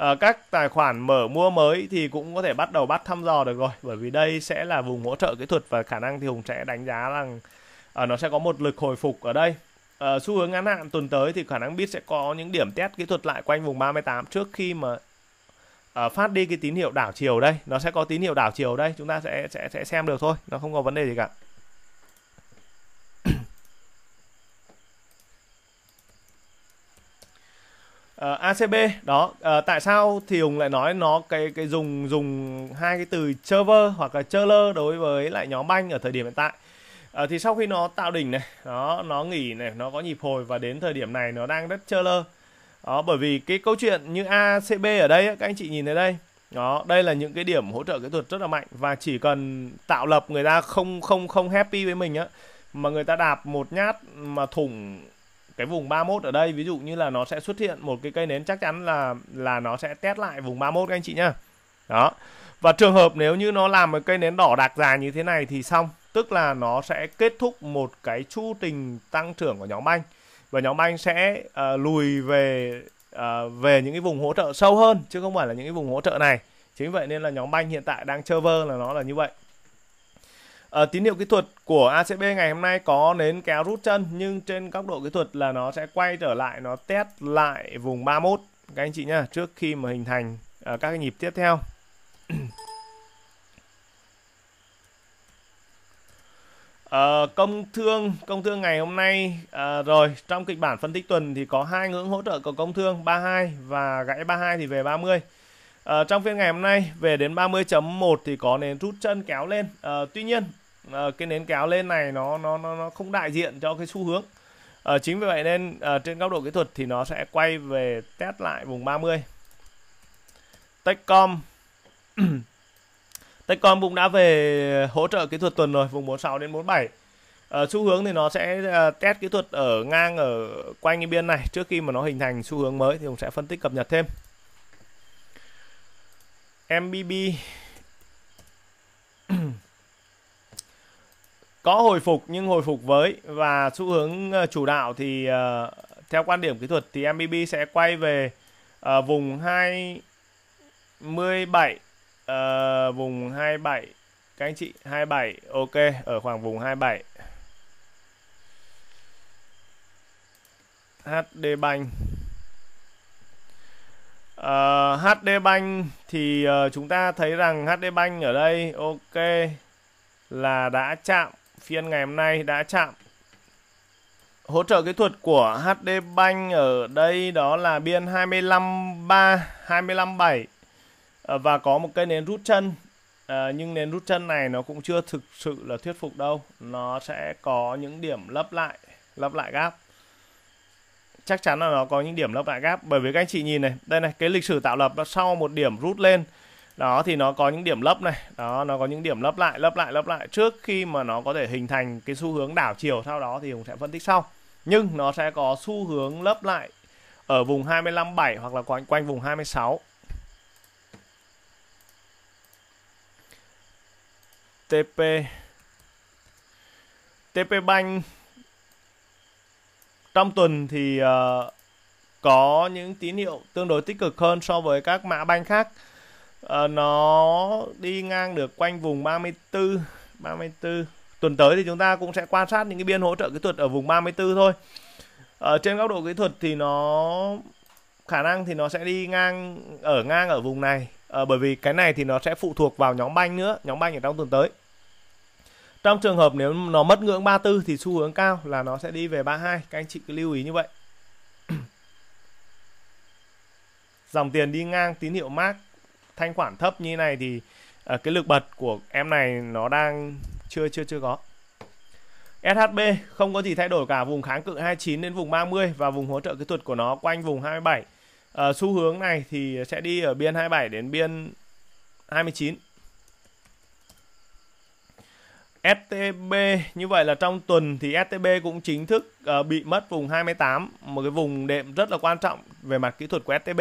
Ờ, các tài khoản mở mua mới thì cũng có thể bắt đầu bắt thăm dò được rồi bởi vì đây sẽ là vùng hỗ trợ kỹ thuật và khả năng thì hùng sẽ đánh giá rằng à, nó sẽ có một lực hồi phục ở đây à, xu hướng ngắn hạn tuần tới thì khả năng bit sẽ có những điểm test kỹ thuật lại quanh vùng 38 trước khi mà à, phát đi cái tín hiệu đảo chiều đây nó sẽ có tín hiệu đảo chiều đây chúng ta sẽ sẽ sẽ xem được thôi nó không có vấn đề gì cả uh, ờ, ACB đó uh, tại sao thì Hùng lại nói nó cái cái dùng dùng hai cái từ vơ hoặc là chơ đối với lại nhóm banh ở thời điểm hiện tại uh, thì sau khi nó tạo đỉnh này nó nó nghỉ này nó có nhịp hồi và đến thời điểm này nó đang rất chơ lơ đó bởi vì cái câu chuyện như ACB ở đây các anh chị nhìn thấy đây đó đây là những cái điểm hỗ trợ kỹ thuật rất là mạnh và chỉ cần tạo lập người ta không không không happy với mình á mà người ta đạp một nhát mà thủng cái vùng 31 ở đây ví dụ như là nó sẽ xuất hiện một cái cây nến chắc chắn là là nó sẽ test lại vùng 31 các anh chị nhá. Đó. Và trường hợp nếu như nó làm một cây nến đỏ đặc dài như thế này thì xong, tức là nó sẽ kết thúc một cái chu trình tăng trưởng của nhóm banh và nhóm banh sẽ uh, lùi về uh, về những cái vùng hỗ trợ sâu hơn chứ không phải là những cái vùng hỗ trợ này. Chính vậy nên là nhóm banh hiện tại đang chơi vơ là nó là như vậy. Ờ, tín hiệu kỹ thuật của ACB ngày hôm nay có nến kéo rút chân nhưng trên góc độ kỹ thuật là nó sẽ quay trở lại nó test lại vùng 31 các anh chị nhá trước khi mà hình thành uh, các cái nhịp tiếp theo. Uh, công thương công thương ngày hôm nay uh, rồi trong kịch bản phân tích tuần thì có hai ngưỡng hỗ trợ của công thương 32 và gãy 32 thì về 30 uh, trong phiên ngày hôm nay về đến 30.1 thì có nền rút chân kéo lên uh, tuy nhiên à, cái nến kéo lên này nó nó nó nó không đại diện cho cái xu hướng à, chính vì vậy nên à, trên góc độ kỹ thuật thì nó sẽ quay về test lại vùng 30 Techcom Techcom cũng đã về hỗ trợ kỹ thuật tuần rồi vùng 46 đến 47 à, xu hướng thì nó sẽ test kỹ thuật ở ngang ở quanh cái biên này trước khi mà nó hình thành xu hướng mới thì cũng sẽ phân tích cập nhật thêm MBB có hồi phục nhưng hồi phục với và xu hướng ờ, chủ đạo thì uh, theo quan điểm kỹ thuật thì MBB sẽ quay về uh, vùng 27 uh, vùng 27 các anh chị 27 ok ở khoảng vùng 27 HD Bank uh, HD Bank thì uh, chúng ta thấy rằng HD Bank ở đây ok là đã chạm phiên ngày hôm nay đã chạm hỗ trợ kỹ thuật của HD Bank ở đây đó là biên 253 257 ờ, và có một cây nến rút chân à, nhưng nến rút chân này nó cũng chưa thực sự là thuyết phục đâu nó sẽ có những điểm lấp lại lấp lại gap chắc chắn là nó có những điểm lấp lại gap bởi vì các anh chị nhìn này đây này cái lịch sử tạo lập nó sau một điểm rút lên đó thì nó có những điểm lấp này đó nó có những điểm lấp lại lấp lại lấp lại trước khi mà nó có thể hình thành cái xu hướng đảo chiều sau đó thì hùng sẽ phân tích sau nhưng nó sẽ có xu hướng lấp lại ở vùng 257 hoặc là quanh quanh vùng 26 TP TP Bank trong tuần thì uh, có những tín hiệu tương đối tích cực hơn so với các mã banh khác à, nó đi ngang được quanh vùng 34 34 tuần tới thì chúng ta cũng sẽ quan sát những cái biên hỗ trợ kỹ thuật ở vùng 34 thôi ở ờ, trên góc độ kỹ thuật thì nó khả năng thì nó sẽ đi ngang ở ngang ở vùng này à, bởi vì cái này thì nó sẽ phụ thuộc vào nhóm banh nữa nhóm banh ở trong tuần tới trong trường hợp nếu nó mất ngưỡng 34 thì xu hướng cao là nó sẽ đi về 32 các anh chị cứ lưu ý như vậy dòng tiền đi ngang tín hiệu mát thanh khoản thấp như này thì uh, cái lực bật của em này nó đang chưa chưa chưa có SHB không có gì thay đổi cả vùng kháng cự 29 đến vùng 30 và vùng hỗ trợ kỹ thuật của nó quanh vùng 27 uh, ờ, xu hướng này thì sẽ đi ở biên 27 đến biên 29 STB như vậy là trong tuần thì STB cũng chính thức uh, bị mất vùng 28 một cái vùng đệm rất là quan trọng về mặt kỹ thuật của STB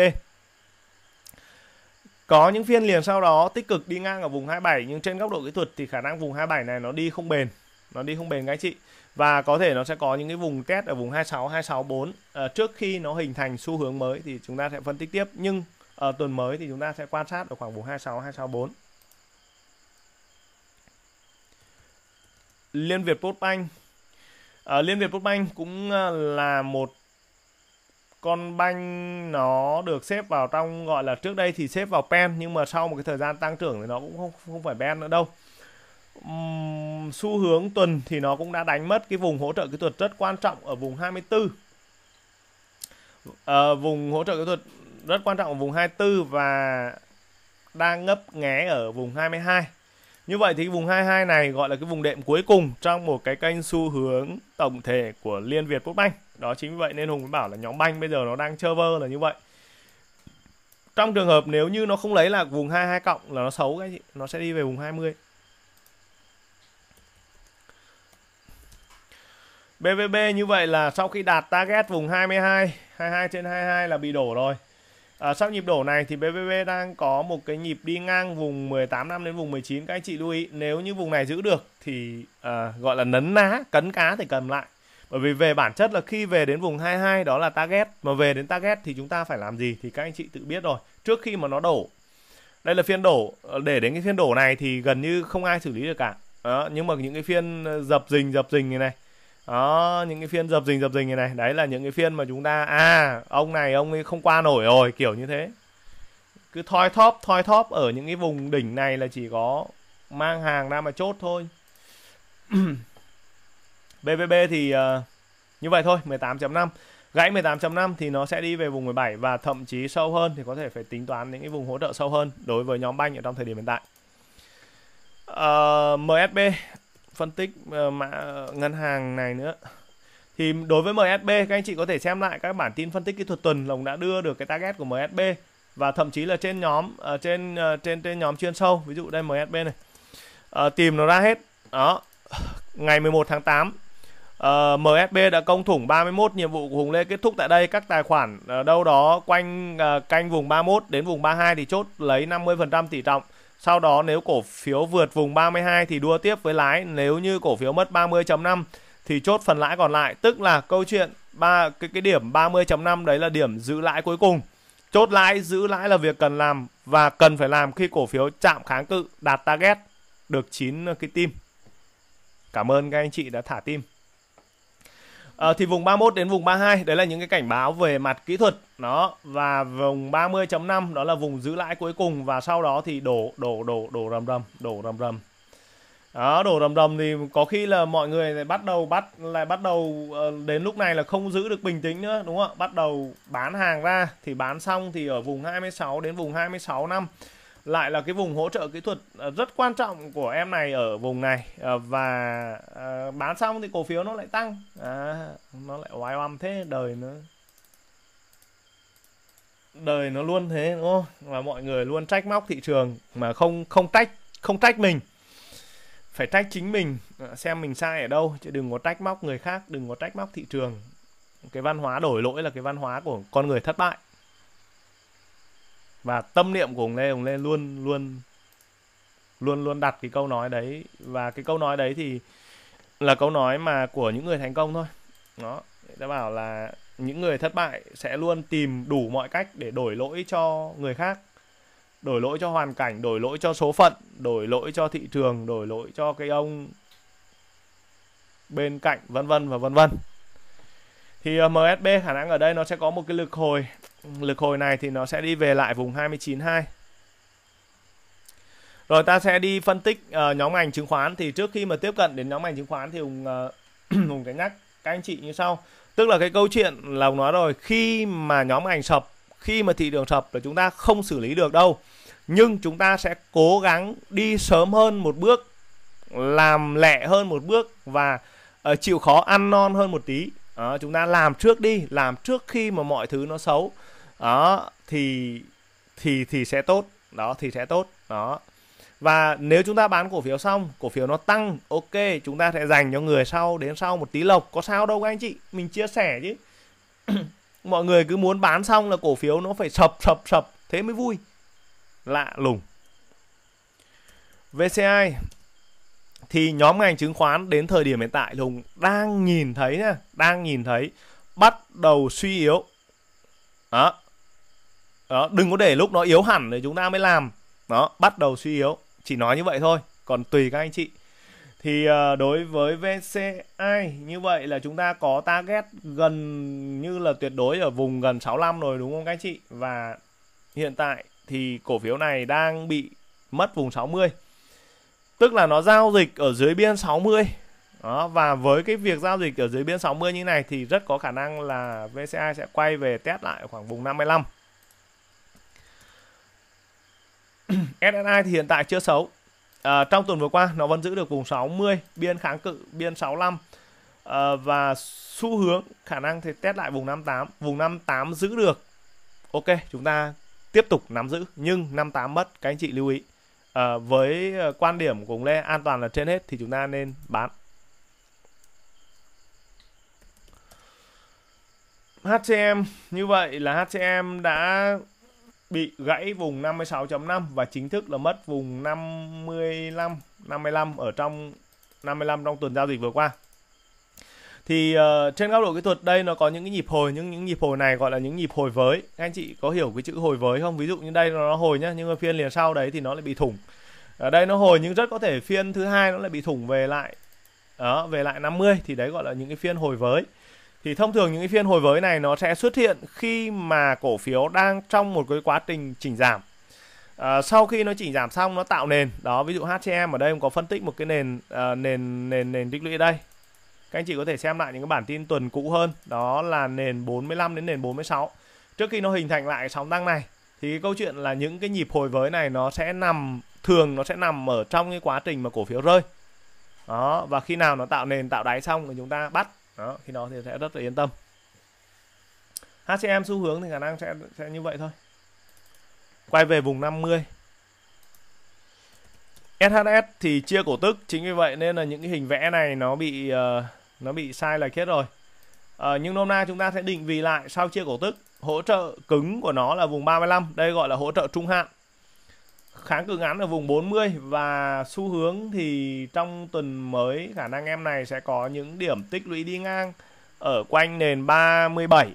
có những phiên liền sau đó tích cực đi ngang ở vùng 27 nhưng trên góc độ kỹ thuật thì khả năng vùng 27 này nó đi không bền. Nó đi không bền các anh chị. Và có thể nó sẽ có những cái vùng test ở vùng 26, 264 à, trước khi nó hình thành xu hướng mới thì chúng ta sẽ phân tích tiếp. Nhưng ở tuần mới thì chúng ta sẽ quan sát ở khoảng vùng 26, 264. Liên Việt Postbank À, ờ, Liên Việt Postbank cũng ờ, là một con banh nó được xếp vào trong gọi là trước đây thì xếp vào pen nhưng mà sau một cái thời gian tăng trưởng thì nó cũng không không phải pen nữa đâu um, xu hướng tuần thì nó cũng đã đánh mất cái vùng hỗ trợ kỹ thuật rất quan trọng ở vùng 24 à, ờ, vùng hỗ trợ kỹ thuật rất quan trọng ở vùng 24 và đang ngấp nghé ở vùng 22 như vậy thì cái vùng 22 này gọi là cái vùng đệm cuối cùng trong một cái kênh xu hướng tổng thể của Liên Việt Postbank đó chính vì vậy nên hùng mới bảo là nhóm banh bây giờ nó đang chơ vơ là như vậy trong trường hợp nếu như nó không lấy là vùng 22 cộng là nó xấu cái chị nó sẽ đi về vùng 20 BVB như vậy là sau khi đạt target vùng 22 22 trên 22 là bị đổ rồi à, sau nhịp đổ này thì BVB đang có một cái nhịp đi ngang vùng 18 năm đến vùng 19 các anh chị lưu ý nếu như vùng này giữ được thì à, gọi là nấn ná cấn cá thì cầm lại bởi vì về bản chất là khi về đến vùng 22 đó là target mà về đến target thì chúng ta phải làm gì thì các anh chị tự biết rồi trước khi mà nó đổ đây là phiên đổ để đến cái phiên đổ này thì gần như không ai xử lý được cả đó, nhưng mà những cái phiên ờ, dập dình dập dình như này đó những cái phiên dập dình dập dình như này đấy là những cái phiên mà chúng ta à ông này ông ấy không qua nổi rồi kiểu như thế cứ thoi thóp thoi thóp ở những cái vùng đỉnh này là chỉ có mang hàng ra mà chốt thôi BVB thì ờ, như vậy thôi 18.5 gãy 18.5 thì nó sẽ đi về vùng 17 và thậm chí sâu hơn thì có thể phải tính toán những cái vùng hỗ trợ sâu hơn đối với nhóm banh ở trong thời điểm hiện tại uh, ờ, MSB phân tích uh, mã ngân hàng này nữa thì đối với MSB các anh chị có thể xem lại các bản tin phân tích kỹ thuật tuần lồng đã đưa được cái target của MSB và thậm chí là trên nhóm uh, trên uh, trên trên nhóm chuyên sâu ví dụ đây MSB này uh, tìm nó ra hết đó ngày 11 tháng 8 Uh, ờ, MSB đã công thủng 31 nhiệm vụ của Hùng Lê kết thúc tại đây các tài khoản uh, đâu đó quanh uh, canh vùng 31 đến vùng 32 thì chốt lấy 50% tỷ trọng sau đó nếu cổ phiếu vượt vùng 32 thì đua tiếp với lái nếu như cổ phiếu mất 30.5 thì chốt phần lãi còn lại tức là câu chuyện ba cái cái điểm 30.5 đấy là điểm giữ lãi cuối cùng chốt lãi giữ lãi là việc cần làm và cần phải làm khi cổ phiếu chạm kháng cự đạt target được 9 ờ, cái tim cảm ơn các anh chị đã thả tim à, thì vùng 31 đến vùng 32 đấy là những cái cảnh báo về mặt kỹ thuật đó và vùng 30.5 đó là vùng giữ lãi cuối cùng và sau đó thì đổ đổ đổ đổ rầm rầm đổ rầm rầm đó đổ rầm rầm thì có khi là mọi người lại bắt đầu bắt lại bắt đầu ờ, đến lúc này là không giữ được bình tĩnh nữa đúng không ạ bắt đầu bán hàng ra thì bán xong thì ở vùng 26 đến vùng 26 năm lại là cái vùng hỗ trợ kỹ thuật ờ, rất quan trọng của em này ở vùng này ờ, và ờ, bán xong thì cổ phiếu nó lại tăng à, nó lại oai oăm thế đời nó đời nó luôn thế đúng không và mọi người luôn trách móc thị trường mà không không trách không trách mình phải trách chính mình xem mình sai ở đâu chứ đừng có trách móc người khác đừng có trách móc thị trường cái văn hóa đổi lỗi là cái văn hóa của con người thất bại và tâm niệm của ông lê ông lê luôn luôn luôn luôn đặt cái câu nói đấy và cái câu nói đấy thì là câu nói mà của những người thành công thôi nó đã bảo là những người thất bại sẽ luôn tìm đủ mọi cách để đổi lỗi cho người khác đổi lỗi cho hoàn cảnh đổi lỗi cho số phận đổi lỗi cho thị trường đổi lỗi cho cái ông bên cạnh vân vân và vân vân thì ờ, MSB khả năng ở đây nó sẽ có một cái lực hồi lực hồi này thì nó sẽ đi về lại vùng 292 rồi ta sẽ đi phân tích uh, nhóm ngành chứng khoán thì trước khi mà tiếp cận đến nhóm ngành chứng khoán thì hùng uh, hùng cái nhắc các anh chị như sau tức là cái câu chuyện là hùng nói rồi khi mà nhóm ngành sập khi mà thị trường sập là chúng ta không xử lý được đâu nhưng chúng ta sẽ cố gắng đi sớm hơn một bước làm lẹ hơn một bước và uh, chịu khó ăn non hơn một tí uh, chúng ta làm trước đi làm trước khi mà mọi thứ nó xấu đó thì thì thì sẽ tốt đó thì sẽ tốt đó và nếu chúng ta bán cổ phiếu xong cổ phiếu nó tăng ok chúng ta sẽ dành cho người sau đến sau một tí lộc có sao đâu các anh chị mình chia sẻ chứ mọi người cứ muốn bán xong là cổ phiếu nó phải sập sập sập thế mới vui lạ lùng VCI thì nhóm ngành chứng khoán đến thời điểm hiện tại Hùng đang nhìn thấy nha, đang nhìn thấy bắt đầu suy yếu. Đó, đó đừng có để lúc nó yếu hẳn để chúng ta mới làm nó bắt đầu suy yếu chỉ nói như vậy thôi còn tùy các anh chị thì ờ, đối với VCI như vậy là chúng ta có target gần như là tuyệt đối ở vùng gần 65 rồi đúng không các anh chị và hiện tại thì cổ phiếu này đang bị mất vùng 60 tức là nó giao dịch ở dưới biên 60 đó, và với cái việc giao dịch ở dưới biên 60 như này thì rất có khả năng là VCI sẽ quay về test lại khoảng vùng 55 SSI thì hiện tại chưa xấu à, trong tuần vừa qua nó vẫn giữ được vùng 60 biên kháng cự biên 65 à, và xu hướng khả năng thì test lại vùng 58 vùng 58 giữ được ok chúng ta tiếp tục nắm giữ nhưng 58 mất các anh chị lưu ý à, với à, quan điểm của Lê an toàn là trên hết thì chúng ta nên bán HCM như vậy là HCM đã bị gãy vùng 56.5 và chính thức là mất vùng 55 55 ở trong 55 trong tuần giao dịch vừa qua thì uh, trên góc độ kỹ thuật đây nó có những cái nhịp hồi nhưng những nhịp hồi này gọi là những nhịp hồi với các anh chị có hiểu cái chữ hồi với không ví dụ như đây nó hồi nhá nhưng mà phiên liền sau đấy thì nó lại bị thủng ở đây nó hồi nhưng rất có thể phiên thứ hai nó lại bị thủng về lại đó về lại 50 thì đấy gọi là những cái phiên hồi với thì thông thường những cái phiên hồi với này nó sẽ xuất hiện khi mà cổ phiếu đang trong một cái quá trình chỉnh giảm à, sau khi nó chỉnh giảm xong nó tạo nền đó ví dụ HCM ở đây cũng có phân tích một cái nền à, nền nền nền tích lũy đây các anh chị có thể xem lại những cái bản tin tuần cũ hơn đó là nền 45 đến nền 46 trước khi nó hình thành lại sóng tăng này thì cái câu chuyện là những cái nhịp hồi với này nó sẽ nằm thường nó sẽ nằm ở trong cái quá trình mà cổ phiếu rơi đó và khi nào nó tạo nền tạo đáy xong thì chúng ta bắt đó khi đó thì sẽ rất là yên tâm HCM xu hướng thì khả năng sẽ sẽ như vậy thôi quay về vùng 50 SHS thì chia cổ tức chính vì vậy nên là những cái hình vẽ này nó bị uh, nó bị sai lệch hết rồi uh, nhưng nôm na chúng ta sẽ định vị lại sau chia cổ tức hỗ trợ cứng của nó là vùng 35 đây gọi là hỗ trợ trung hạn kháng cự ngắn ở vùng 40 và xu hướng thì trong tuần mới khả năng em này sẽ có những điểm tích lũy đi ngang ở quanh nền 37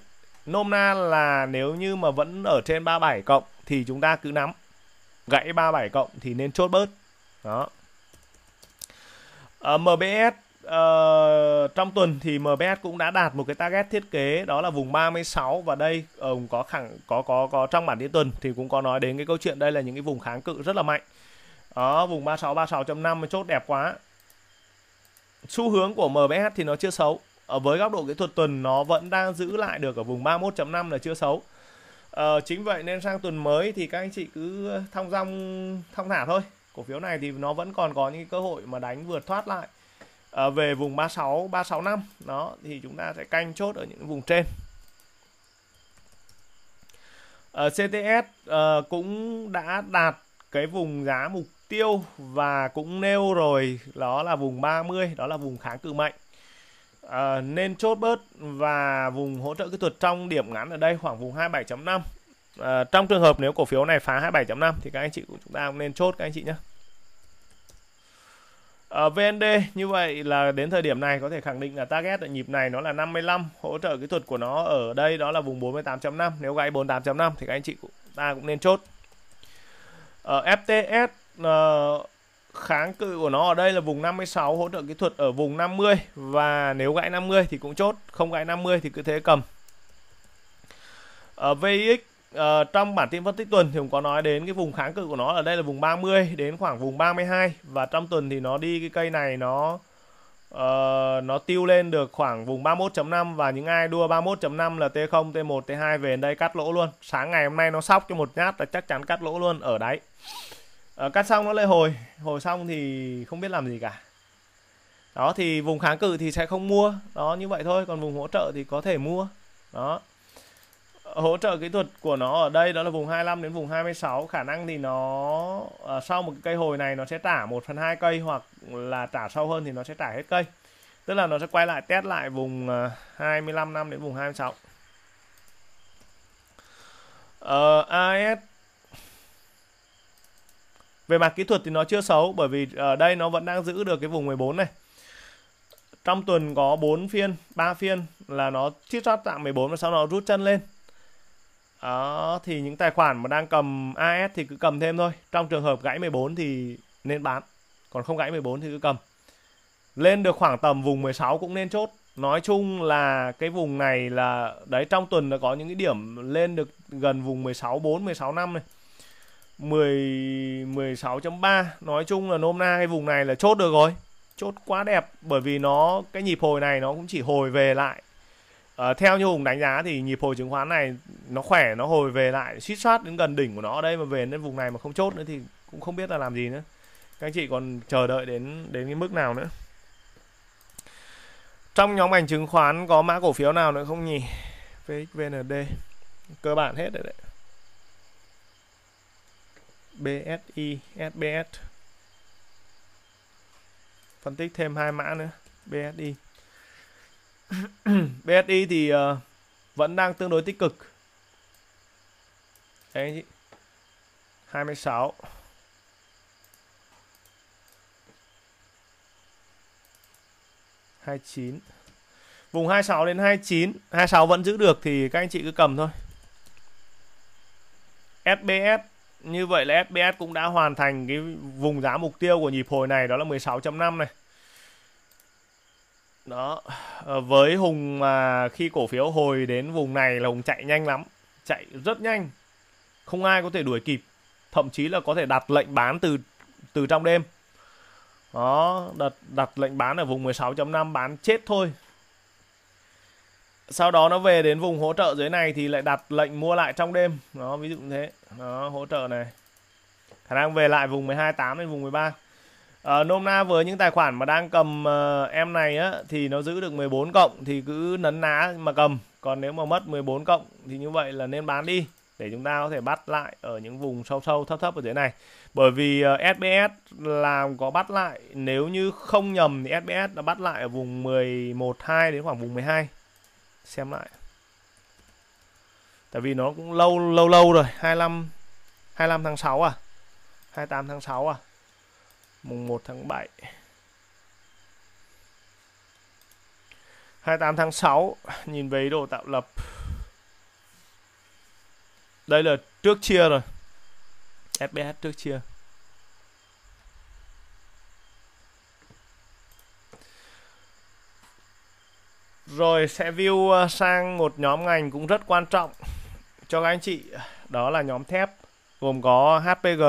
nôm na là nếu như mà vẫn ở trên 37 cộng thì chúng ta cứ nắm gãy 37 cộng thì nên chốt bớt đó à, ờ, MBS uh, trong tuần thì MBS cũng đã đạt một cái target thiết kế đó là vùng 36 và đây ông ờ, có khẳng có có có trong bản tin tuần thì cũng có nói đến cái câu chuyện đây là những cái vùng kháng cự rất là mạnh. Đó, vùng 36 36.5 chốt đẹp quá. Xu hướng của MBS thì nó chưa xấu. Ở với góc độ kỹ thuật tuần nó vẫn đang giữ lại được ở vùng 31.5 là chưa xấu. uh, chính vậy nên sang tuần mới thì các anh chị cứ thong dong thong thả thôi. Cổ phiếu này thì nó vẫn còn có những cơ hội mà đánh vượt thoát lại à, về vùng 36 365 đó thì chúng ta sẽ canh chốt ở những vùng trên à, ờ, CTS à, ờ, cũng đã đạt cái vùng giá mục tiêu và cũng nêu rồi đó là vùng 30 đó là vùng kháng cự mạnh à, nên chốt bớt và vùng hỗ trợ kỹ thuật trong điểm ngắn ở đây khoảng vùng 27.5 à, trong trường hợp nếu cổ phiếu này phá 27.5 thì các anh chị của chúng ta cũng nên chốt các anh chị nhé ở ờ, VND như vậy là đến thời điểm này có thể khẳng định là target ở nhịp này nó là 55, hỗ trợ kỹ thuật của nó ở đây đó là vùng 48.5. Nếu gãy 48.5 thì các anh chị ta cũng nên chốt. Ở ờ, FTS ờ, kháng cự của nó ở đây là vùng 56, hỗ trợ kỹ thuật ở vùng 50 và nếu gãy 50 thì cũng chốt, không gãy 50 thì cứ thế cầm. Ở VX Ờ, trong bản tin phân tích tuần thì cũng có nói đến cái vùng kháng cự của nó ở đây là vùng 30 đến khoảng vùng 32 và trong tuần thì nó đi cái cây này nó uh, nó tiêu lên được khoảng vùng 31.5 và những ai đua 31.5 là T0, T1, T2 về đây cắt lỗ luôn. Sáng ngày hôm nay nó sóc cho một nhát là chắc chắn cắt lỗ luôn ở đáy. Uh, cắt xong nó lại hồi, hồi xong thì không biết làm gì cả. Đó thì vùng kháng cự thì sẽ không mua, đó như vậy thôi, còn vùng hỗ trợ thì có thể mua. Đó hỗ trợ kỹ thuật của nó ở đây đó là vùng 25 đến vùng 26 khả năng thì nó à, sau một cây hồi này nó sẽ trả 1 phần 2 cây hoặc là trả sâu hơn thì nó sẽ trả hết cây tức là nó sẽ quay lại test lại vùng 25 à, năm đến vùng 26 ờ, uh, AS về mặt kỹ thuật thì nó chưa xấu bởi vì ở đây nó vẫn đang giữ được cái vùng 14 này trong tuần có 4 phiên 3 phiên là nó chít chót tạm 14 và sau đó rút chân lên đó thì những tài khoản mà đang cầm AS thì cứ cầm thêm thôi trong trường hợp gãy 14 thì nên bán còn không gãy 14 thì cứ cầm lên được khoảng tầm vùng 16 cũng nên chốt nói chung là cái vùng này là đấy trong tuần nó có những cái điểm lên được gần vùng 16 4 16 5 này 10 16.3 nói chung là nôm na cái vùng này là chốt được rồi chốt quá đẹp bởi vì nó cái nhịp hồi này nó cũng chỉ hồi về lại À, theo như Hùng đánh giá thì nhịp hồi chứng khoán này nó khỏe nó hồi về lại suýt soát đến gần đỉnh của nó ở đây mà về đến vùng này mà không chốt nữa thì cũng không biết là làm gì nữa các anh chị còn chờ đợi đến đến cái mức nào nữa trong nhóm ngành chứng khoán có mã cổ phiếu nào nữa không nhỉ VXVND cơ bản hết rồi đấy BSI SBS phân tích thêm hai mã nữa BSI BSI thì uh, vẫn đang tương đối tích cực. Đấy anh chị. 26. hai chín vùng 26 đến 29 26 vẫn giữ được thì các anh chị cứ cầm thôi SBS như vậy là SBS cũng đã hoàn thành cái vùng giá mục tiêu của nhịp hồi này đó là 16.5 này đó ờ, với hùng mà khi cổ phiếu hồi đến vùng này là hùng chạy nhanh lắm chạy rất nhanh không ai có thể đuổi kịp thậm chí là có thể đặt lệnh bán từ từ trong đêm đó đặt đặt lệnh bán ở vùng 16.5 bán chết thôi sau đó nó về đến vùng hỗ trợ dưới này thì lại đặt lệnh mua lại trong đêm đó ví dụ như thế đó hỗ trợ này khả năng về lại vùng 12.8 đến vùng 13 À, nôm na với những tài khoản mà đang cầm uh, em này á thì nó giữ được 14 cộng thì cứ nấn ná mà cầm. Còn nếu mà mất 14 cộng thì như vậy là nên bán đi để chúng ta có thể bắt lại ở những vùng sâu sâu thấp thấp ở dưới này. Bởi vì uh, ờ, SBS làm có bắt lại nếu như không nhầm thì SBS đã bắt lại ở vùng 11 2 đến khoảng vùng 12. Xem lại. Tại vì nó cũng lâu lâu lâu rồi, 25 25 tháng 6 à. 28 tháng 6 à mùng 1 tháng 7 28 tháng 6 nhìn về đồ tạo lập đây là trước chia rồi FPS trước chia rồi sẽ view ờ, sang một nhóm ngành cũng rất quan trọng cho các anh chị đó là nhóm thép gồm có HPG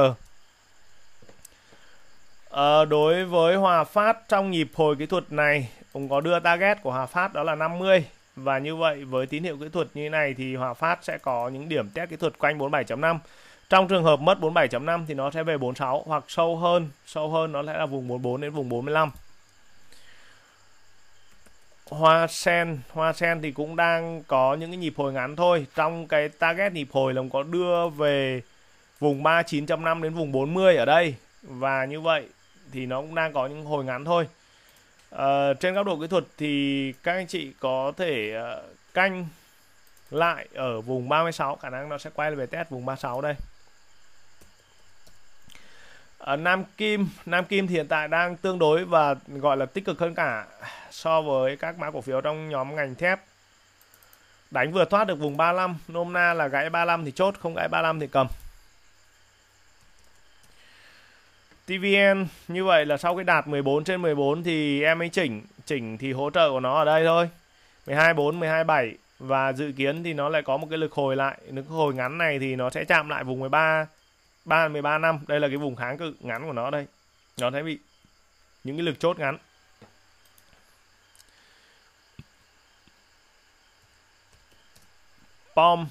Ờ, đối với Hòa Phát trong nhịp hồi kỹ thuật này cũng có đưa target của Hòa Phát đó là 50 và như vậy với tín hiệu kỹ thuật như này thì Hòa Phát sẽ có những điểm test kỹ thuật quanh 47.5 trong trường hợp mất 47.5 thì nó sẽ về 46 hoặc sâu hơn sâu hơn nó sẽ là vùng 44 đến vùng 45 Hoa sen, hoa sen thì cũng đang có những cái nhịp hồi ngắn thôi. Trong cái target nhịp hồi là có đưa về vùng 39.5 đến vùng 40 ở đây. Và như vậy thì nó cũng đang có những hồi ngắn thôi à, trên góc độ kỹ thuật thì các anh chị có thể uh, canh lại ở vùng 36 khả năng nó sẽ quay về test vùng 36 đây ở ờ, Nam Kim Nam Kim thì hiện tại đang tương đối và gọi là tích cực hơn cả so với các mã cổ phiếu trong nhóm ngành thép đánh vừa thoát được vùng 35 nôm na là gãy 35 thì chốt không gãy 35 thì cầm TVN như vậy là sau cái đạt 14 trên 14 thì em ấy chỉnh chỉnh thì hỗ trợ của nó ở đây thôi 124 127 và dự kiến thì nó lại có một cái lực hồi lại lực hồi ngắn này thì nó sẽ chạm lại vùng 13 3 13 năm đây là cái vùng kháng cự ngắn của nó đây nó thấy bị những cái lực chốt ngắn POM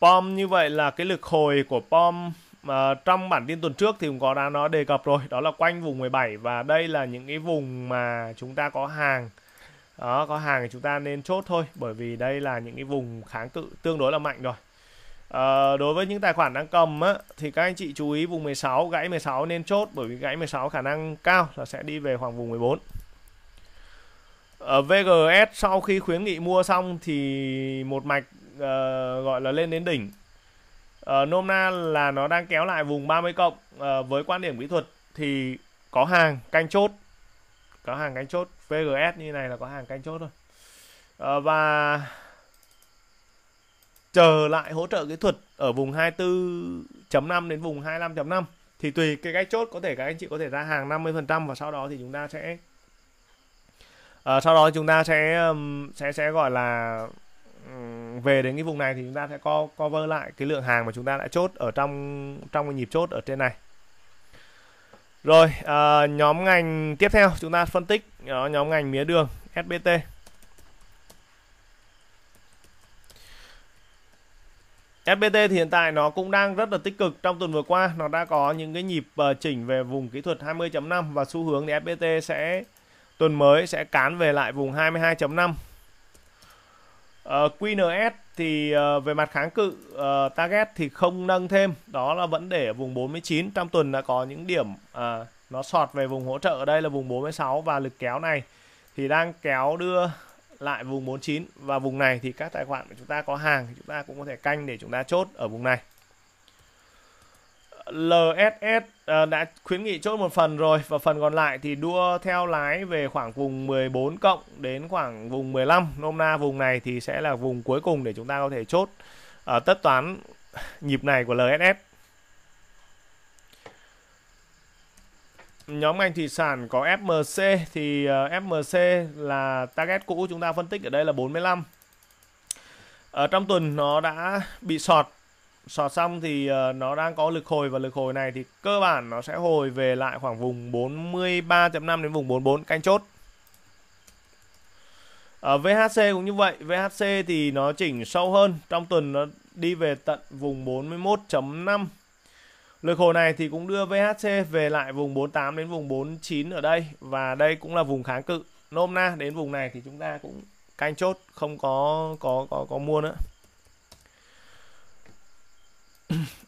POM như vậy là cái lực hồi của POM à, trong bản tin tuần trước thì cũng có đã nói đề cập rồi đó là quanh vùng 17 và đây là những cái vùng mà chúng ta có hàng đó có hàng thì chúng ta nên chốt thôi bởi vì đây là những cái vùng kháng cự tương đối là mạnh rồi à, đối với những tài khoản đang cầm á, thì các anh chị chú ý vùng 16 gãy 16 nên chốt bởi vì gãy 16 khả năng cao là sẽ đi về khoảng vùng 14 ở VGS sau khi khuyến nghị mua xong thì một mạch uh, gọi là lên đến đỉnh uh, nôm na là nó đang kéo lại vùng 30 cộng uh, với quan điểm kỹ thuật thì có hàng canh chốt có hàng canh chốt VGS như này là có hàng canh chốt thôi uh, và chờ lại hỗ trợ kỹ thuật ở vùng 24.5 đến vùng 25.5 thì tùy cái cách chốt có thể các anh chị có thể ra hàng 50% và sau đó thì chúng ta sẽ uh, sau đó chúng ta sẽ um, sẽ sẽ gọi là về đến cái vùng này thì chúng ta sẽ co cover lại cái lượng hàng mà chúng ta đã chốt ở trong trong cái nhịp chốt ở trên này rồi à, nhóm ngành tiếp theo chúng ta phân tích đó, nhóm ngành mía đường SBT SBT thì hiện tại nó cũng đang rất là tích cực trong tuần vừa qua nó đã có những cái nhịp ờ, chỉnh về vùng kỹ thuật 20.5 và xu hướng thì SBT sẽ tuần mới sẽ cán về lại vùng 22.5 Ờ, QNS thì uh, về mặt kháng cự uh, target thì không nâng thêm, đó là vẫn để ở vùng 49. Trong tuần đã có những điểm uh, nó sọt về vùng hỗ trợ ở đây là vùng 46 và lực kéo này thì đang kéo đưa lại vùng 49 và vùng này thì các tài khoản của chúng ta có hàng thì chúng ta cũng có thể canh để chúng ta chốt ở vùng này. LSS ờ, đã khuyến nghị chốt một phần rồi và phần còn lại thì đua theo lái về khoảng vùng 14 cộng đến khoảng vùng 15 nôm na vùng này thì sẽ là vùng cuối cùng để chúng ta có thể chốt uh, tất toán nhịp này của LSS nhóm ngành thủy sản có FMC thì ờ, FMC là target cũ chúng ta phân tích ở đây là 45 ở trong tuần nó đã bị sọt sọt xong thì ờ, nó đang có lực hồi và lực hồi này thì cơ bản nó sẽ hồi về lại khoảng vùng 43.5 đến vùng 44 canh chốt ở ờ, VHC cũng như vậy VHC thì nó chỉnh sâu hơn trong tuần nó đi về tận vùng 41.5 lực hồi này thì cũng đưa VHC về lại vùng 48 đến vùng 49 ở đây và đây cũng là vùng kháng cự nôm na đến vùng này thì chúng ta cũng canh chốt không có có có có mua nữa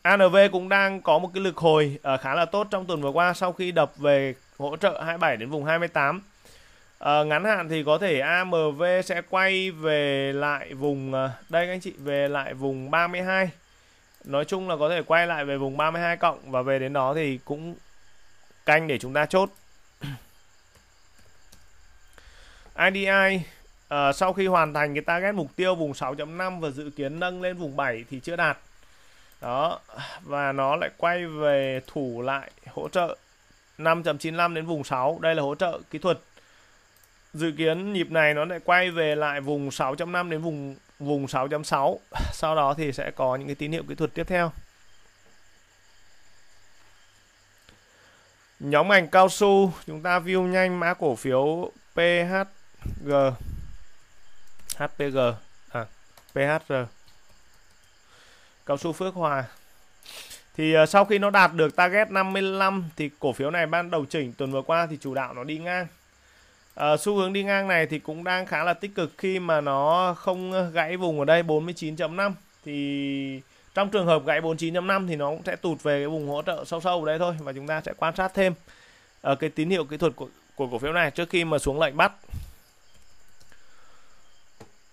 ANV cũng đang có một cái lực hồi uh, khá là tốt trong tuần vừa qua sau khi đập về hỗ trợ 27 đến vùng 28. Uh, ờ, ngắn hạn thì có thể AMV sẽ quay về lại vùng uh, đây các anh chị về lại vùng 32. Nói chung là có thể quay lại về vùng 32 cộng và về đến đó thì cũng canh để chúng ta chốt. IDI uh, sau khi hoàn thành cái target mục tiêu vùng 6.5 và dự kiến nâng lên vùng 7 thì chưa đạt đó và nó lại quay về thủ lại hỗ trợ 5.95 đến vùng 6 đây là hỗ trợ kỹ thuật dự kiến nhịp này nó lại quay về lại vùng 6.5 đến vùng vùng 6.6 sau đó thì sẽ có những cái tín hiệu kỹ thuật tiếp theo nhóm ngành cao su chúng ta view nhanh mã cổ phiếu PHG HPG à PHR cao su Phước Hòa thì ờ, sau khi nó đạt được target 55 thì cổ phiếu này ban đầu chỉnh tuần vừa qua thì chủ đạo nó đi ngang à, xu hướng đi ngang này thì cũng đang khá là tích cực khi mà nó không ờ, gãy vùng ở đây 49.5 thì trong trường hợp gãy 49.5 thì nó cũng sẽ tụt về cái vùng hỗ trợ sâu sâu ở đây thôi và chúng ta sẽ quan sát thêm ở cái tín hiệu kỹ thuật của, của cổ phiếu này trước khi mà xuống lệnh bắt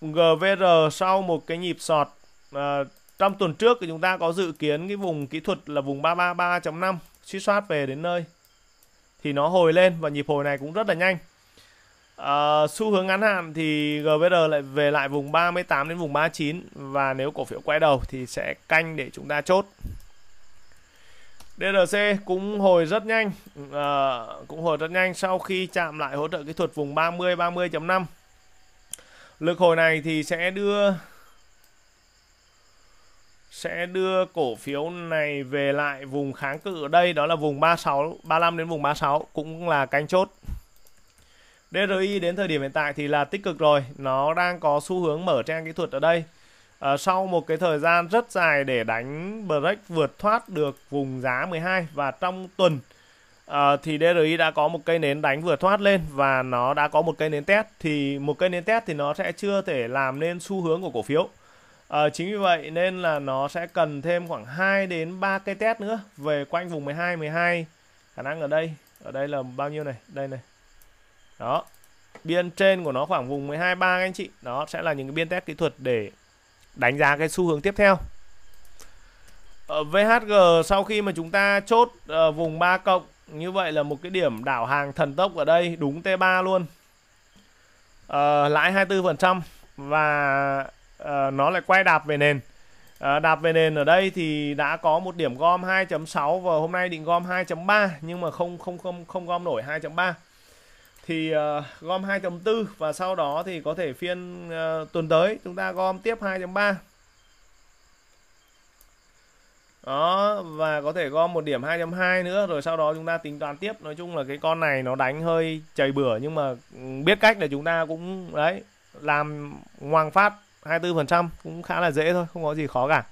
GVR sau một cái nhịp sọt à, trong tuần trước thì chúng ta có dự kiến cái vùng kỹ thuật là vùng 333.5 suy soát về đến nơi thì nó hồi lên và nhịp hồi này cũng rất là nhanh à, xu hướng ngắn hạn thì GVR lại về lại vùng 38 đến vùng 39 và nếu cổ phiếu quay đầu thì sẽ canh để chúng ta chốt DRC cũng hồi rất nhanh à, cũng hồi rất nhanh sau khi chạm lại hỗ trợ kỹ thuật vùng 30 30.5 lực hồi này thì sẽ đưa sẽ đưa cổ phiếu này về lại vùng kháng cự ở đây đó là vùng 36 35 đến vùng 36 cũng là canh chốt DRI đến thời điểm hiện tại thì là tích cực rồi nó đang có xu hướng mở trang kỹ thuật ở đây à, sau một cái thời gian rất dài để đánh break vượt thoát được vùng giá 12 và trong tuần à, thì DRI đã có một cây nến đánh vượt thoát lên và nó đã có một cây nến test thì một cây nến test thì nó sẽ chưa thể làm nên xu hướng của cổ phiếu À, chính vì vậy nên là nó sẽ cần thêm khoảng 2 đến 3 cây test nữa về quanh vùng 12 12 khả năng ở đây ở đây là bao nhiêu này đây này đó biên trên của nó khoảng vùng 12 3 anh chị đó sẽ là những cái biên test kỹ thuật để đánh giá cái xu hướng tiếp theo ở ờ, VHG sau khi mà chúng ta chốt uh, vùng 3 cộng như vậy là một cái điểm đảo hàng thần tốc ở đây đúng T3 luôn uh, lãi 24% và Ờ, nó lại quay đạp về nền À, đạp về nền ở đây thì đã có một điểm gom 2.6 và hôm nay định gom 2.3 nhưng mà không không không không gom nổi 2.3 thì uh, gom 2.4 và sau đó thì có thể phiên uh, tuần tới chúng ta gom tiếp 2.3 đó và có thể gom một điểm 2.2 nữa rồi sau đó chúng ta tính toán tiếp nói chung là cái con này nó đánh hơi chảy bừa nhưng mà ừ, biết cách để chúng ta cũng đấy làm ngoan phát 24% cũng khá là dễ thôi không có gì khó cả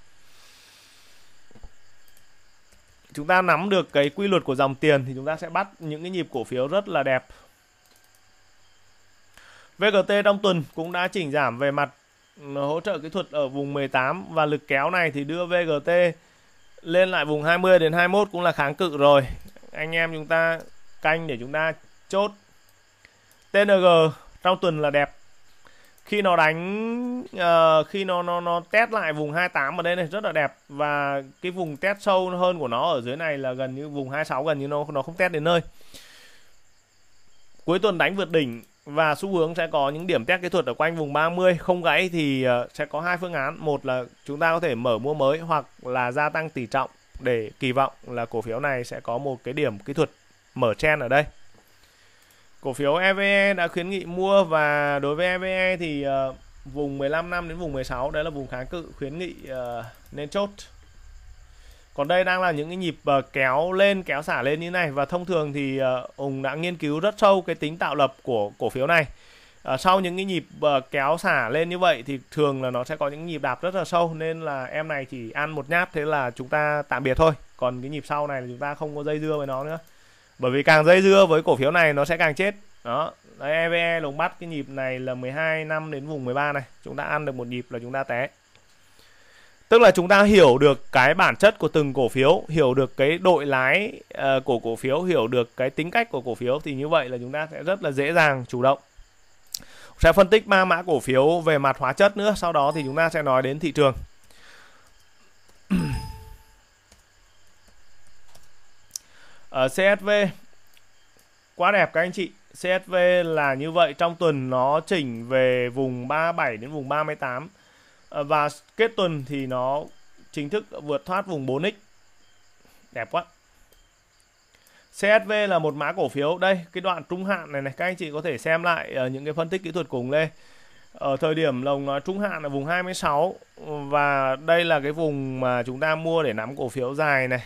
chúng ta nắm được cái quy luật của dòng tiền thì chúng ta sẽ bắt những cái nhịp cổ phiếu rất là đẹp VGT trong tuần cũng đã chỉnh giảm về mặt ừ, hỗ trợ kỹ thuật ở vùng 18 và lực kéo này thì đưa VGT lên lại vùng 20 đến 21 cũng là kháng cự rồi. Anh em chúng ta canh để chúng ta chốt. TNG trong tuần là đẹp khi nó đánh uh, khi nó nó nó test lại vùng 28 ở đây này rất là đẹp và cái vùng test sâu hơn của nó ở dưới này là gần như vùng 26 gần như nó nó không test đến nơi cuối tuần đánh vượt đỉnh và xu hướng sẽ có những điểm test kỹ thuật ở quanh vùng 30 không gãy thì ờ, sẽ có hai phương án một là chúng ta có thể mở mua mới hoặc là gia tăng tỷ trọng để kỳ vọng là cổ phiếu này sẽ có một cái điểm kỹ thuật mở chen ở đây Cổ phiếu EVE đã khuyến nghị mua và đối với EVE thì uh, vùng 15 năm đến vùng 16 đấy là vùng kháng cự khuyến nghị uh, nên chốt. Còn đây đang là những cái nhịp ờ, kéo lên, kéo xả lên như này và thông thường thì uh, đã nghiên cứu rất sâu cái tính tạo lập của cổ phiếu này. sau những cái nhịp kéo xả lên như vậy thì thường là nó sẽ có những nhịp đạp rất là sâu nên là em này chỉ ăn một nhát thế là chúng ta tạm biệt thôi. Còn cái nhịp sau này là chúng ta không có dây dưa với nó nữa bởi vì càng dây dưa với cổ phiếu này nó sẽ càng chết đó Đấy, EVE e lùng bắt cái nhịp này là 12 năm đến vùng 13 này chúng ta ăn được một nhịp là chúng ta té tức là chúng ta hiểu được cái bản chất của từng cổ phiếu hiểu được cái đội lái uh, của cổ phiếu hiểu được cái tính cách của cổ phiếu thì như vậy là chúng ta sẽ rất là dễ dàng chủ động sẽ phân tích ba mã cổ phiếu về mặt hóa chất nữa sau đó thì chúng ta sẽ nói đến thị trường ở ờ, CSV quá đẹp các anh chị CSV là như vậy trong tuần nó chỉnh về vùng 37 đến vùng 38 ờ, và kết tuần thì nó chính thức vượt thoát vùng 4x đẹp quá CSV là một mã cổ phiếu đây cái đoạn trung hạn này này các anh chị có thể xem lại ờ, những cái phân tích kỹ thuật cùng lên ở thời điểm lồng nói trung hạn là vùng 26 và đây là cái vùng mà chúng ta mua để nắm cổ phiếu dài này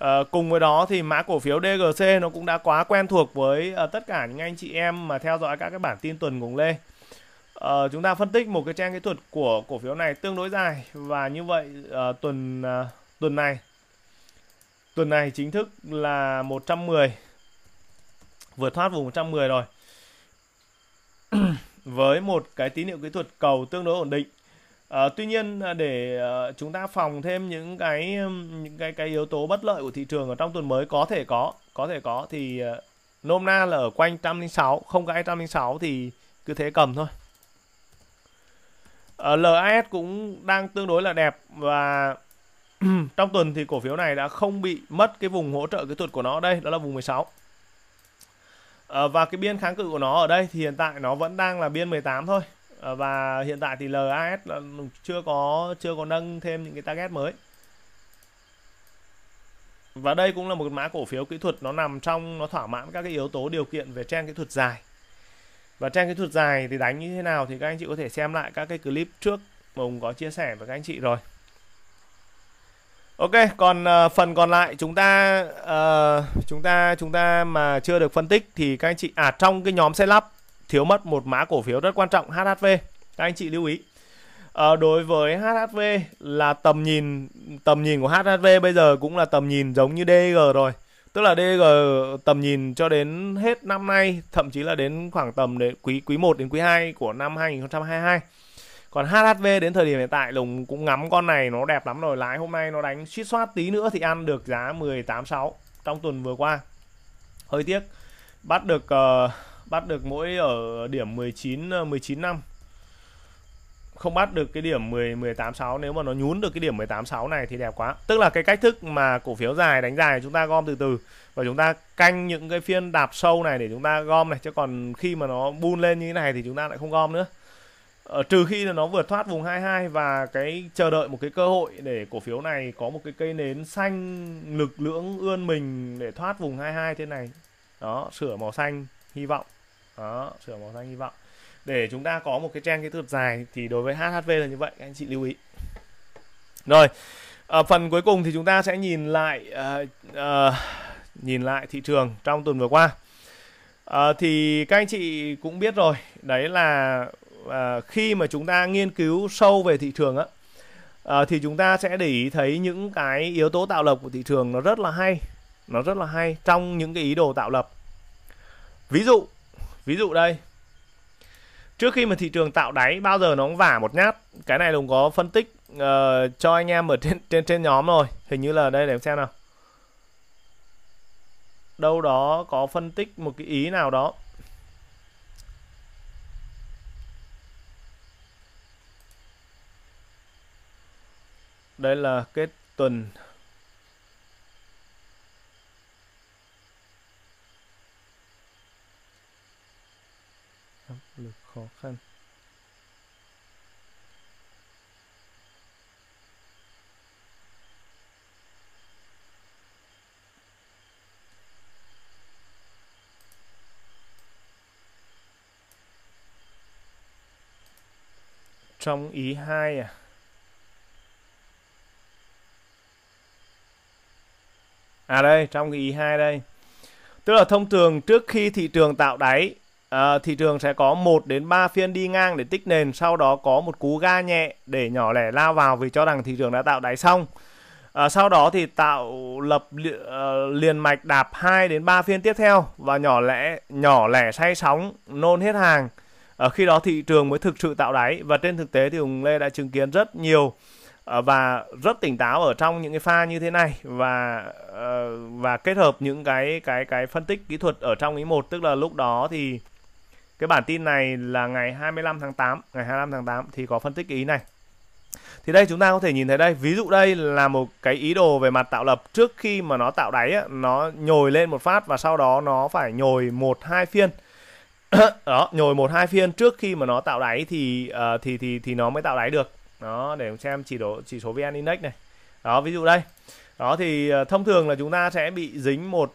Uh, cùng với đó thì mã cổ phiếu DGC nó cũng đã quá quen thuộc với uh, tất cả những anh chị em mà theo dõi các cái bản tin tuần cùng Lê. Uh, chúng ta phân tích một cái trang kỹ thuật của cổ phiếu này tương đối dài và như vậy uh, tuần uh, tuần này tuần này chính thức là 110 vừa thoát vùng 110 rồi. với một cái tín hiệu kỹ thuật cầu tương đối ổn định À, tuy nhiên à, để uh, chúng ta phòng thêm những cái những cái cái yếu tố bất lợi của thị trường ở trong tuần mới có thể có, có thể có thì uh, nôm na là ở quanh 106, không gãy 106 thì cứ thế cầm thôi. Uh, LAS cũng đang tương đối là đẹp và trong tuần thì cổ phiếu này đã không bị mất cái vùng hỗ trợ kỹ thuật của nó đây, đó là vùng 16. À, và cái biên kháng cự của nó ở đây thì hiện tại nó vẫn đang là biên 18 thôi Ờ, và hiện tại thì LAS là chưa có chưa có nâng thêm những cái target mới và đây cũng là một mã cổ phiếu kỹ thuật nó nằm trong nó thỏa mãn các cái yếu tố điều kiện về trang kỹ thuật dài và trang kỹ thuật dài thì đánh như thế nào thì các anh chị có thể xem lại các cái clip trước mà có chia sẻ với các anh chị rồi ok còn uh, phần còn lại chúng ta uh, chúng ta chúng ta mà chưa được phân tích thì các anh chị à trong cái nhóm xe lắp thiếu mất một mã cổ phiếu rất quan trọng HHV các anh chị lưu ý à, đối với HHV là tầm nhìn tầm nhìn của HHV bây giờ cũng là tầm nhìn giống như DG rồi tức là DG tầm nhìn cho đến hết năm nay thậm chí là đến khoảng tầm đến quý quý 1 đến quý 2 của năm 2022 còn HHV đến thời điểm hiện tại Lùng cũng ngắm con này nó đẹp lắm rồi lái hôm nay nó đánh suýt soát tí nữa thì ăn được giá 18.6 trong tuần vừa qua hơi tiếc bắt được uh, bắt được mỗi ở điểm 19 19 ờ, năm không bắt được cái điểm 10 18 6 nếu mà nó nhún được cái điểm 18 6 này thì đẹp quá. Tức là cái cách thức mà cổ phiếu dài đánh dài chúng ta gom từ từ và chúng ta canh những cái phiên đạp sâu này để chúng ta gom này chứ còn khi mà nó bun lên như thế này thì chúng ta lại không gom nữa. Ờ, trừ khi là nó vượt thoát vùng 22 và cái chờ đợi một cái cơ hội để cổ phiếu này có một cái cây nến xanh lực lưỡng ươn mình để thoát vùng 22 thế này. Đó, sửa màu xanh hy vọng đó trưởng bóng thắng hy vọng để chúng ta có một cái trang kỹ thuật dài thì đối với HHV là như vậy các anh chị lưu ý rồi ở ờ, phần cuối cùng thì chúng ta sẽ nhìn lại uh, uh, nhìn lại thị trường trong tuần vừa qua uh, thì các anh chị cũng biết rồi đấy là uh, khi mà chúng ta nghiên cứu sâu về thị trường á uh, thì chúng ta sẽ để ý thấy những cái yếu tố tạo lập của thị trường nó rất là hay nó rất là hay trong những cái ý đồ tạo lập ví dụ ví dụ đây trước khi mà thị trường tạo đáy bao giờ nó cũng vả một nhát cái này đồng có phân tích uh, cho anh em ở trên trên trên nhóm rồi hình như là đây để em xem nào đâu đó có phân tích một cái ý nào đó đây là kết tuần khó khăn trong ý hai à À đây, trong cái ý hai đây. Tức là thông thường trước khi thị trường tạo đáy à, thị trường sẽ có 1 đến 3 phiên đi ngang để tích nền sau đó có một cú ga nhẹ để nhỏ lẻ lao vào vì cho rằng thị trường đã tạo đáy xong à, ờ, sau đó thì tạo lập li, uh, liền mạch đạp 2 đến 3 phiên tiếp theo và nhỏ lẻ nhỏ lẻ say sóng nôn hết hàng ở khi đó thị trường mới thực sự tạo đáy và trên thực tế thì Hùng Lê đã chứng kiến rất nhiều và rất tỉnh táo ở trong những cái pha như thế này và và kết hợp những cái cái cái phân tích kỹ thuật ở trong ý một tức là lúc đó thì cái bản tin này là ngày 25 tháng 8, ngày 25 tháng 8 thì có phân tích cái ý này. Thì đây chúng ta có thể nhìn thấy đây, ví dụ đây là một cái ý đồ về mặt tạo lập trước khi mà nó tạo đáy ấy, nó nhồi lên một phát và sau đó nó phải nhồi một hai phiên. đó, nhồi một hai phiên trước khi mà nó tạo đáy thì uh, thì thì thì nó mới tạo đáy được. Đó để xem chỉ độ chỉ số VN Index này. Đó ví dụ đây đó thì ờ, thông thường là chúng ta sẽ bị dính một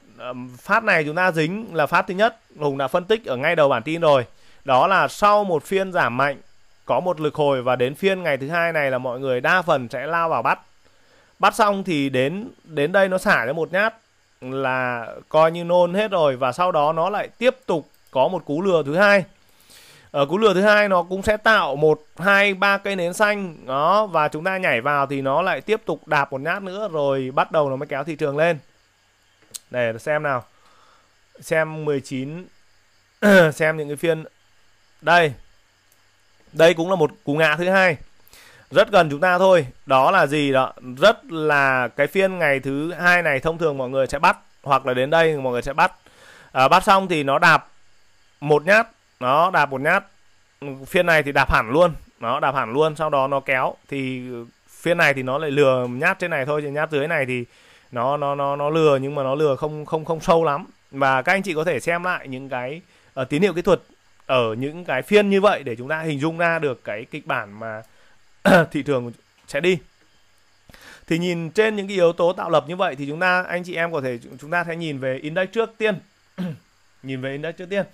phát này chúng ta dính là phát thứ nhất hùng đã phân tích ở ngay đầu bản tin rồi đó là sau một phiên giảm mạnh có một lực hồi và đến phiên ngày thứ hai này là mọi người đa phần sẽ lao vào bắt bắt xong thì đến đến đây nó xả ra một nhát là coi như nôn hết rồi và sau đó nó lại tiếp tục có một cú lừa thứ hai ở ờ, cú lửa thứ hai nó cũng sẽ tạo một hai ba cây nến xanh đó và chúng ta nhảy vào thì nó lại tiếp tục đạp một nhát nữa rồi bắt đầu nó mới kéo thị trường lên để xem nào xem 19 xem những cái phiên đây đây cũng là một cú ngã thứ hai rất gần chúng ta thôi đó là gì đó rất là cái phiên ngày thứ hai này thông thường mọi người sẽ bắt hoặc là đến đây mọi người sẽ bắt à, bắt xong thì nó đạp một nhát nó đạp một nhát phiên này thì đạp hẳn luôn nó đạp hẳn luôn sau đó nó kéo thì phiên này thì nó lại lừa nhát trên này thôi chứ nhát dưới này thì nó nó nó nó lừa nhưng mà nó lừa không không không sâu lắm và các anh chị có thể xem lại những cái uh, tín hiệu kỹ thuật ở những cái phiên như vậy để chúng ta hình dung ra được cái kịch bản mà thị trường sẽ đi thì nhìn trên những cái yếu tố tạo lập như vậy thì chúng ta anh chị em có thể chúng ta sẽ nhìn về index trước tiên nhìn về index trước tiên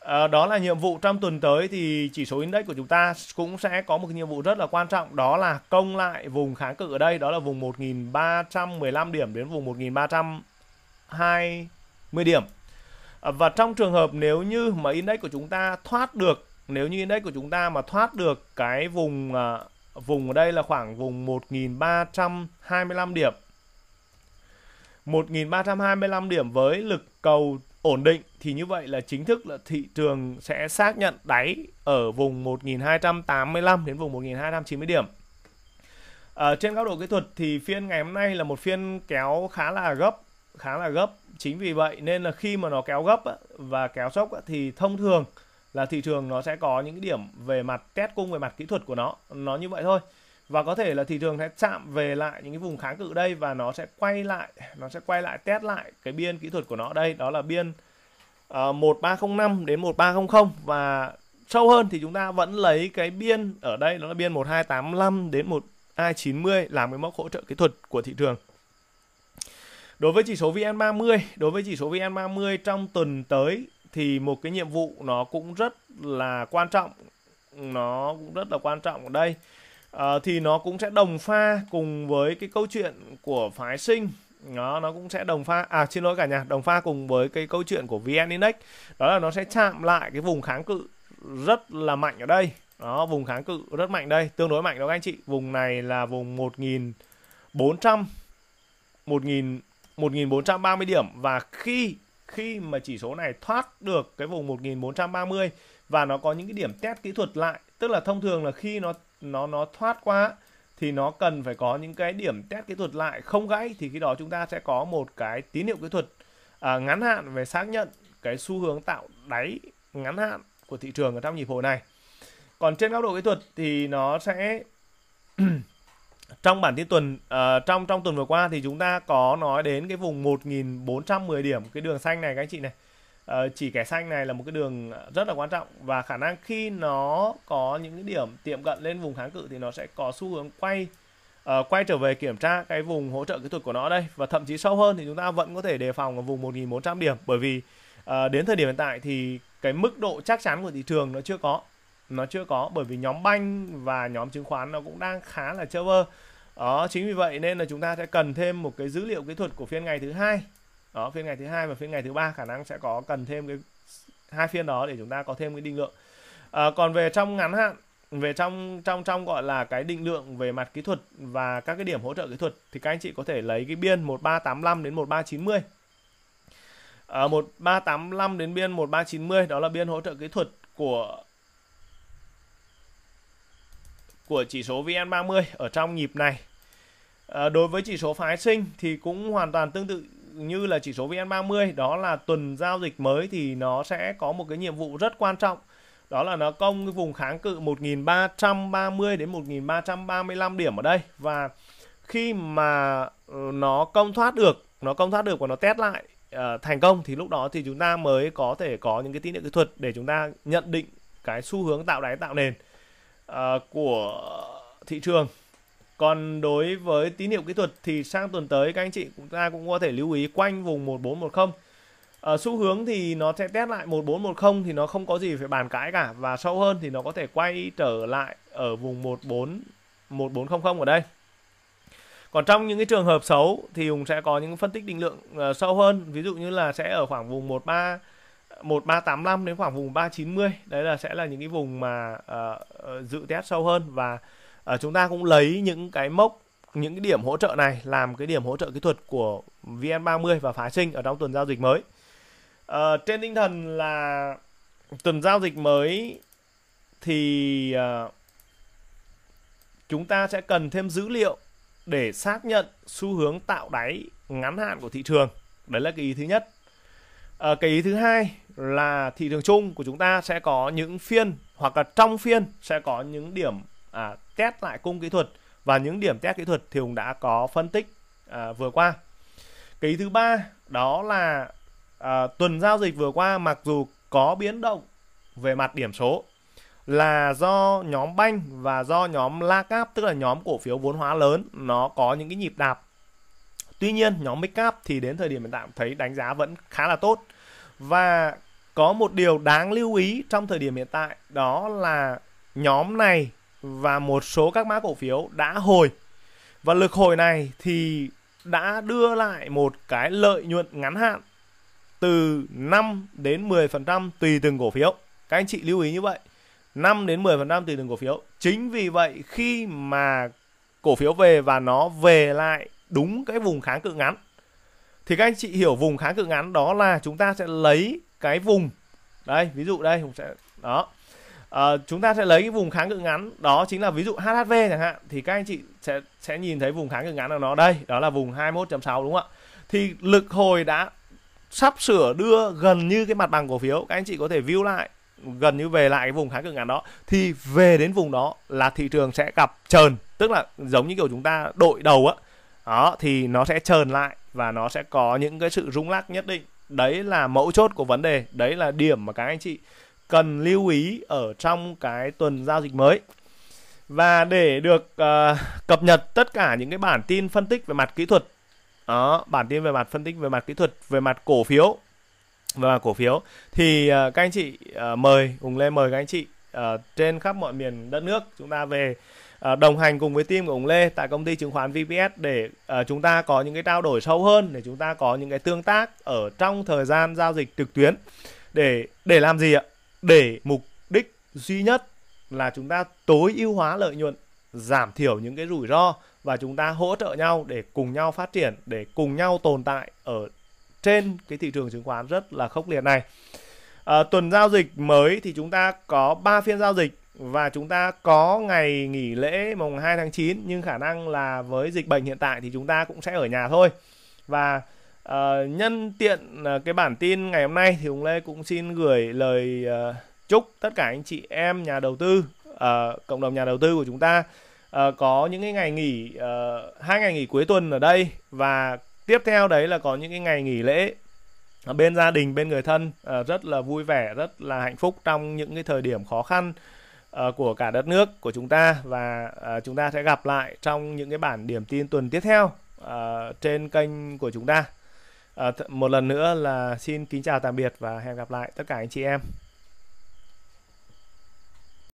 À, đó là nhiệm vụ trong tuần tới thì chỉ số index của chúng ta cũng sẽ có một nhiệm vụ rất là quan trọng đó là công lại vùng kháng cự ở đây đó là vùng 1315 điểm đến vùng 1320 điểm. À, và trong trường hợp nếu như mà index của chúng ta thoát được nếu như index của chúng ta mà thoát được cái vùng à, vùng ở đây là khoảng vùng 1325 điểm. 1325 điểm với lực cầu ổn định thì như vậy là chính thức là thị trường sẽ xác nhận đáy ở vùng 1285 đến vùng 1290 điểm. À, trên góc độ kỹ thuật thì phiên ngày hôm nay là một phiên kéo khá là gấp, khá là gấp. Chính vì vậy nên là khi mà nó kéo gấp á, và kéo sốc á, thì thông thường là thị trường nó sẽ có những điểm về mặt test cung về mặt kỹ thuật của nó, nó như vậy thôi và có thể là thị trường sẽ chạm về lại những cái vùng kháng cự đây và nó sẽ quay lại nó sẽ quay lại test lại cái biên kỹ thuật của nó đây đó là biên uh, ờ, 1305 đến 1300 và sâu hơn thì chúng ta vẫn lấy cái biên ở đây đó là biên 1285 đến 1290 làm cái mốc hỗ trợ kỹ thuật của thị trường đối với chỉ số VN30 đối với chỉ số VN30 trong tuần tới thì một cái nhiệm vụ nó cũng rất là quan trọng nó cũng rất là quan trọng ở đây à, thì nó cũng sẽ đồng pha cùng với cái câu chuyện của phái sinh nó nó cũng sẽ đồng pha à xin lỗi cả nhà đồng pha cùng với cái câu chuyện của vn index đó là nó sẽ chạm lại cái vùng kháng cự rất là mạnh ở đây đó vùng kháng cự rất mạnh đây tương đối mạnh đó các anh chị vùng này là vùng một một một bốn bốn trăm nghìn nghìn trăm ba mươi điểm và khi khi mà chỉ số này thoát được cái vùng một bốn trăm ba mươi và nó có những cái điểm test kỹ thuật lại tức là thông thường là khi nó nó nó thoát qua thì nó cần phải có những cái điểm test kỹ thuật lại không gãy thì khi đó chúng ta sẽ có một cái tín hiệu kỹ thuật à, ngắn hạn về xác nhận cái xu hướng tạo đáy ngắn hạn của thị trường ở trong nhịp hồi này còn trên góc độ kỹ thuật thì nó sẽ trong bản tin tuần uh, trong trong tuần vừa qua thì chúng ta có nói đến cái vùng 1410 điểm cái đường xanh này các anh chị này Ờ, chỉ kẻ xanh này là một cái đường rất là quan trọng và khả năng khi nó có những cái điểm tiệm cận lên vùng kháng cự thì nó sẽ có xu hướng quay uh, quay trở về kiểm tra cái vùng hỗ trợ kỹ thuật của nó đây và thậm chí sâu hơn thì chúng ta vẫn có thể đề phòng ở vùng 1.400 điểm bởi vì uh, đến thời điểm hiện tại thì cái mức độ chắc chắn của thị trường nó chưa có nó chưa có bởi vì nhóm banh và nhóm chứng khoán nó cũng đang khá là chơ vơ đó chính vì vậy nên là chúng ta sẽ cần thêm một cái dữ liệu kỹ thuật của phiên ngày thứ hai đó phiên ngày thứ hai và phiên ngày thứ ba khả năng sẽ có cần thêm cái hai phiên đó để chúng ta có thêm cái định lượng à, còn về trong ngắn hạn về trong trong trong gọi là cái định lượng về mặt kỹ thuật và các cái điểm hỗ trợ kỹ thuật thì các anh chị có thể lấy cái biên 1385 đến 1390 ở à, 1385 đến biên 1390 đó là biên hỗ trợ kỹ thuật của của chỉ số VN30 ở trong nhịp này à, đối với chỉ số phái sinh thì cũng hoàn toàn tương tự như là chỉ số VN30 đó là tuần giao dịch mới thì nó sẽ có một cái nhiệm vụ rất quan trọng đó là nó công cái vùng kháng cự 1330 đến 1335 điểm ở đây và khi mà ừ, nó công thoát được nó công thoát được và nó test lại uh, thành công thì lúc đó thì chúng ta mới có thể có những cái tín hiệu kỹ thuật để chúng ta nhận định cái xu hướng tạo đáy tạo nền uh, của thị trường còn đối với tín hiệu kỹ thuật thì sang tuần tới các anh chị chúng ta cũng có thể lưu ý quanh vùng 1410. Ở ờ, xu hướng thì nó sẽ test lại 1410 thì nó không có gì phải bàn cãi cả và sâu hơn thì nó có thể quay trở lại ở vùng 14 1400 ở đây. Còn trong những cái trường hợp xấu thì Hùng sẽ có những phân tích định lượng ờ, sâu hơn, ví dụ như là sẽ ở khoảng vùng 13 1385 đến khoảng vùng 390. Đấy là sẽ là những cái vùng mà uh, dự test sâu hơn và à, chúng ta cũng lấy những cái mốc những cái điểm hỗ trợ này làm cái điểm hỗ trợ kỹ thuật của VN30 và phá sinh ở trong tuần giao dịch mới à, trên tinh thần là tuần giao dịch mới thì à, chúng ta sẽ cần thêm dữ liệu để xác nhận xu hướng tạo đáy ngắn hạn của thị trường đấy là cái ý thứ nhất à, cái ý thứ hai là thị trường chung của chúng ta sẽ có những phiên hoặc là trong phiên sẽ có những điểm à, test lại cung kỹ thuật và những điểm test kỹ thuật thì Hùng đã có phân tích à, vừa qua cái thứ ba đó là à, tuần giao dịch vừa qua mặc dù có biến động về mặt điểm số là do nhóm banh và do nhóm la cap tức là nhóm cổ phiếu vốn hóa lớn nó có những cái nhịp đạp tuy nhiên nhóm mid cap thì đến thời điểm hiện tại thấy đánh giá vẫn khá là tốt và có một điều đáng lưu ý trong thời điểm hiện tại đó là nhóm này và một số các mã cổ phiếu đã hồi và lực hồi này thì đã đưa lại một cái lợi nhuận ngắn hạn từ 5 đến 10% tùy từng cổ phiếu. Các anh chị lưu ý như vậy. 5 đến 10% tùy từng cổ phiếu. Chính vì vậy khi mà cổ phiếu về và nó về lại đúng cái vùng kháng cự ngắn thì các anh chị hiểu vùng kháng cự ngắn đó là chúng ta sẽ lấy cái vùng đây ví dụ đây cũng sẽ đó Ờ, chúng ta sẽ lấy cái vùng kháng cự ngắn đó chính là ví dụ HHV chẳng hạn thì các anh chị sẽ sẽ nhìn thấy vùng kháng cự ngắn của nó đây đó là vùng 21.6 đúng không ạ thì lực hồi đã sắp sửa đưa gần như cái mặt bằng cổ phiếu các anh chị có thể view lại gần như về lại cái vùng kháng cự ngắn đó thì về đến vùng đó là thị trường sẽ gặp trờn tức là giống như kiểu chúng ta đội đầu á đó thì nó sẽ trờn lại và nó sẽ có những cái sự rung lắc nhất định đấy là mẫu chốt của vấn đề đấy là điểm mà các anh chị cần lưu ý ở trong cái tuần giao dịch mới và để được uh, cập nhật tất cả những cái bản tin phân tích về mặt kỹ thuật đó bản tin về mặt phân tích về mặt kỹ thuật về mặt cổ phiếu về mặt cổ phiếu thì uh, các anh chị uh, mời Hùng Lê mời các anh chị uh, trên khắp mọi miền đất nước chúng ta về uh, đồng hành cùng với team của ông Lê tại công ty chứng khoán VPS để uh, chúng ta có những cái trao đổi sâu hơn để chúng ta có những cái tương tác ở trong thời gian giao dịch trực tuyến để để làm gì ạ để mục đích duy nhất là chúng ta tối ưu hóa lợi nhuận giảm thiểu những cái rủi ro và chúng ta hỗ trợ nhau để cùng nhau phát triển để cùng nhau tồn tại ở trên cái thị trường chứng khoán rất là khốc liệt này à, tuần giao dịch mới thì chúng ta có 3 phiên giao dịch và chúng ta có ngày nghỉ lễ mùng 2 tháng 9 nhưng khả năng là với dịch bệnh hiện tại thì chúng ta cũng sẽ ở nhà thôi và À, nhân tiện ờ, cái bản tin ngày hôm nay thì Hùng Lê cũng xin gửi lời à, chúc tất cả anh chị em nhà đầu tư, à, cộng đồng nhà đầu tư của chúng ta à, có những cái ngày nghỉ à, hai ngày nghỉ cuối tuần ở đây và tiếp theo đấy là có những cái ngày nghỉ lễ bên gia đình, bên người thân rất là vui vẻ, rất là hạnh phúc trong những cái thời điểm khó khăn của cả đất nước của chúng ta và chúng ta sẽ gặp lại trong những cái bản điểm tin tuần tiếp theo. trên kênh của chúng ta Ờ, một lần nữa là xin kính chào tạm biệt và hẹn gặp lại tất cả anh chị em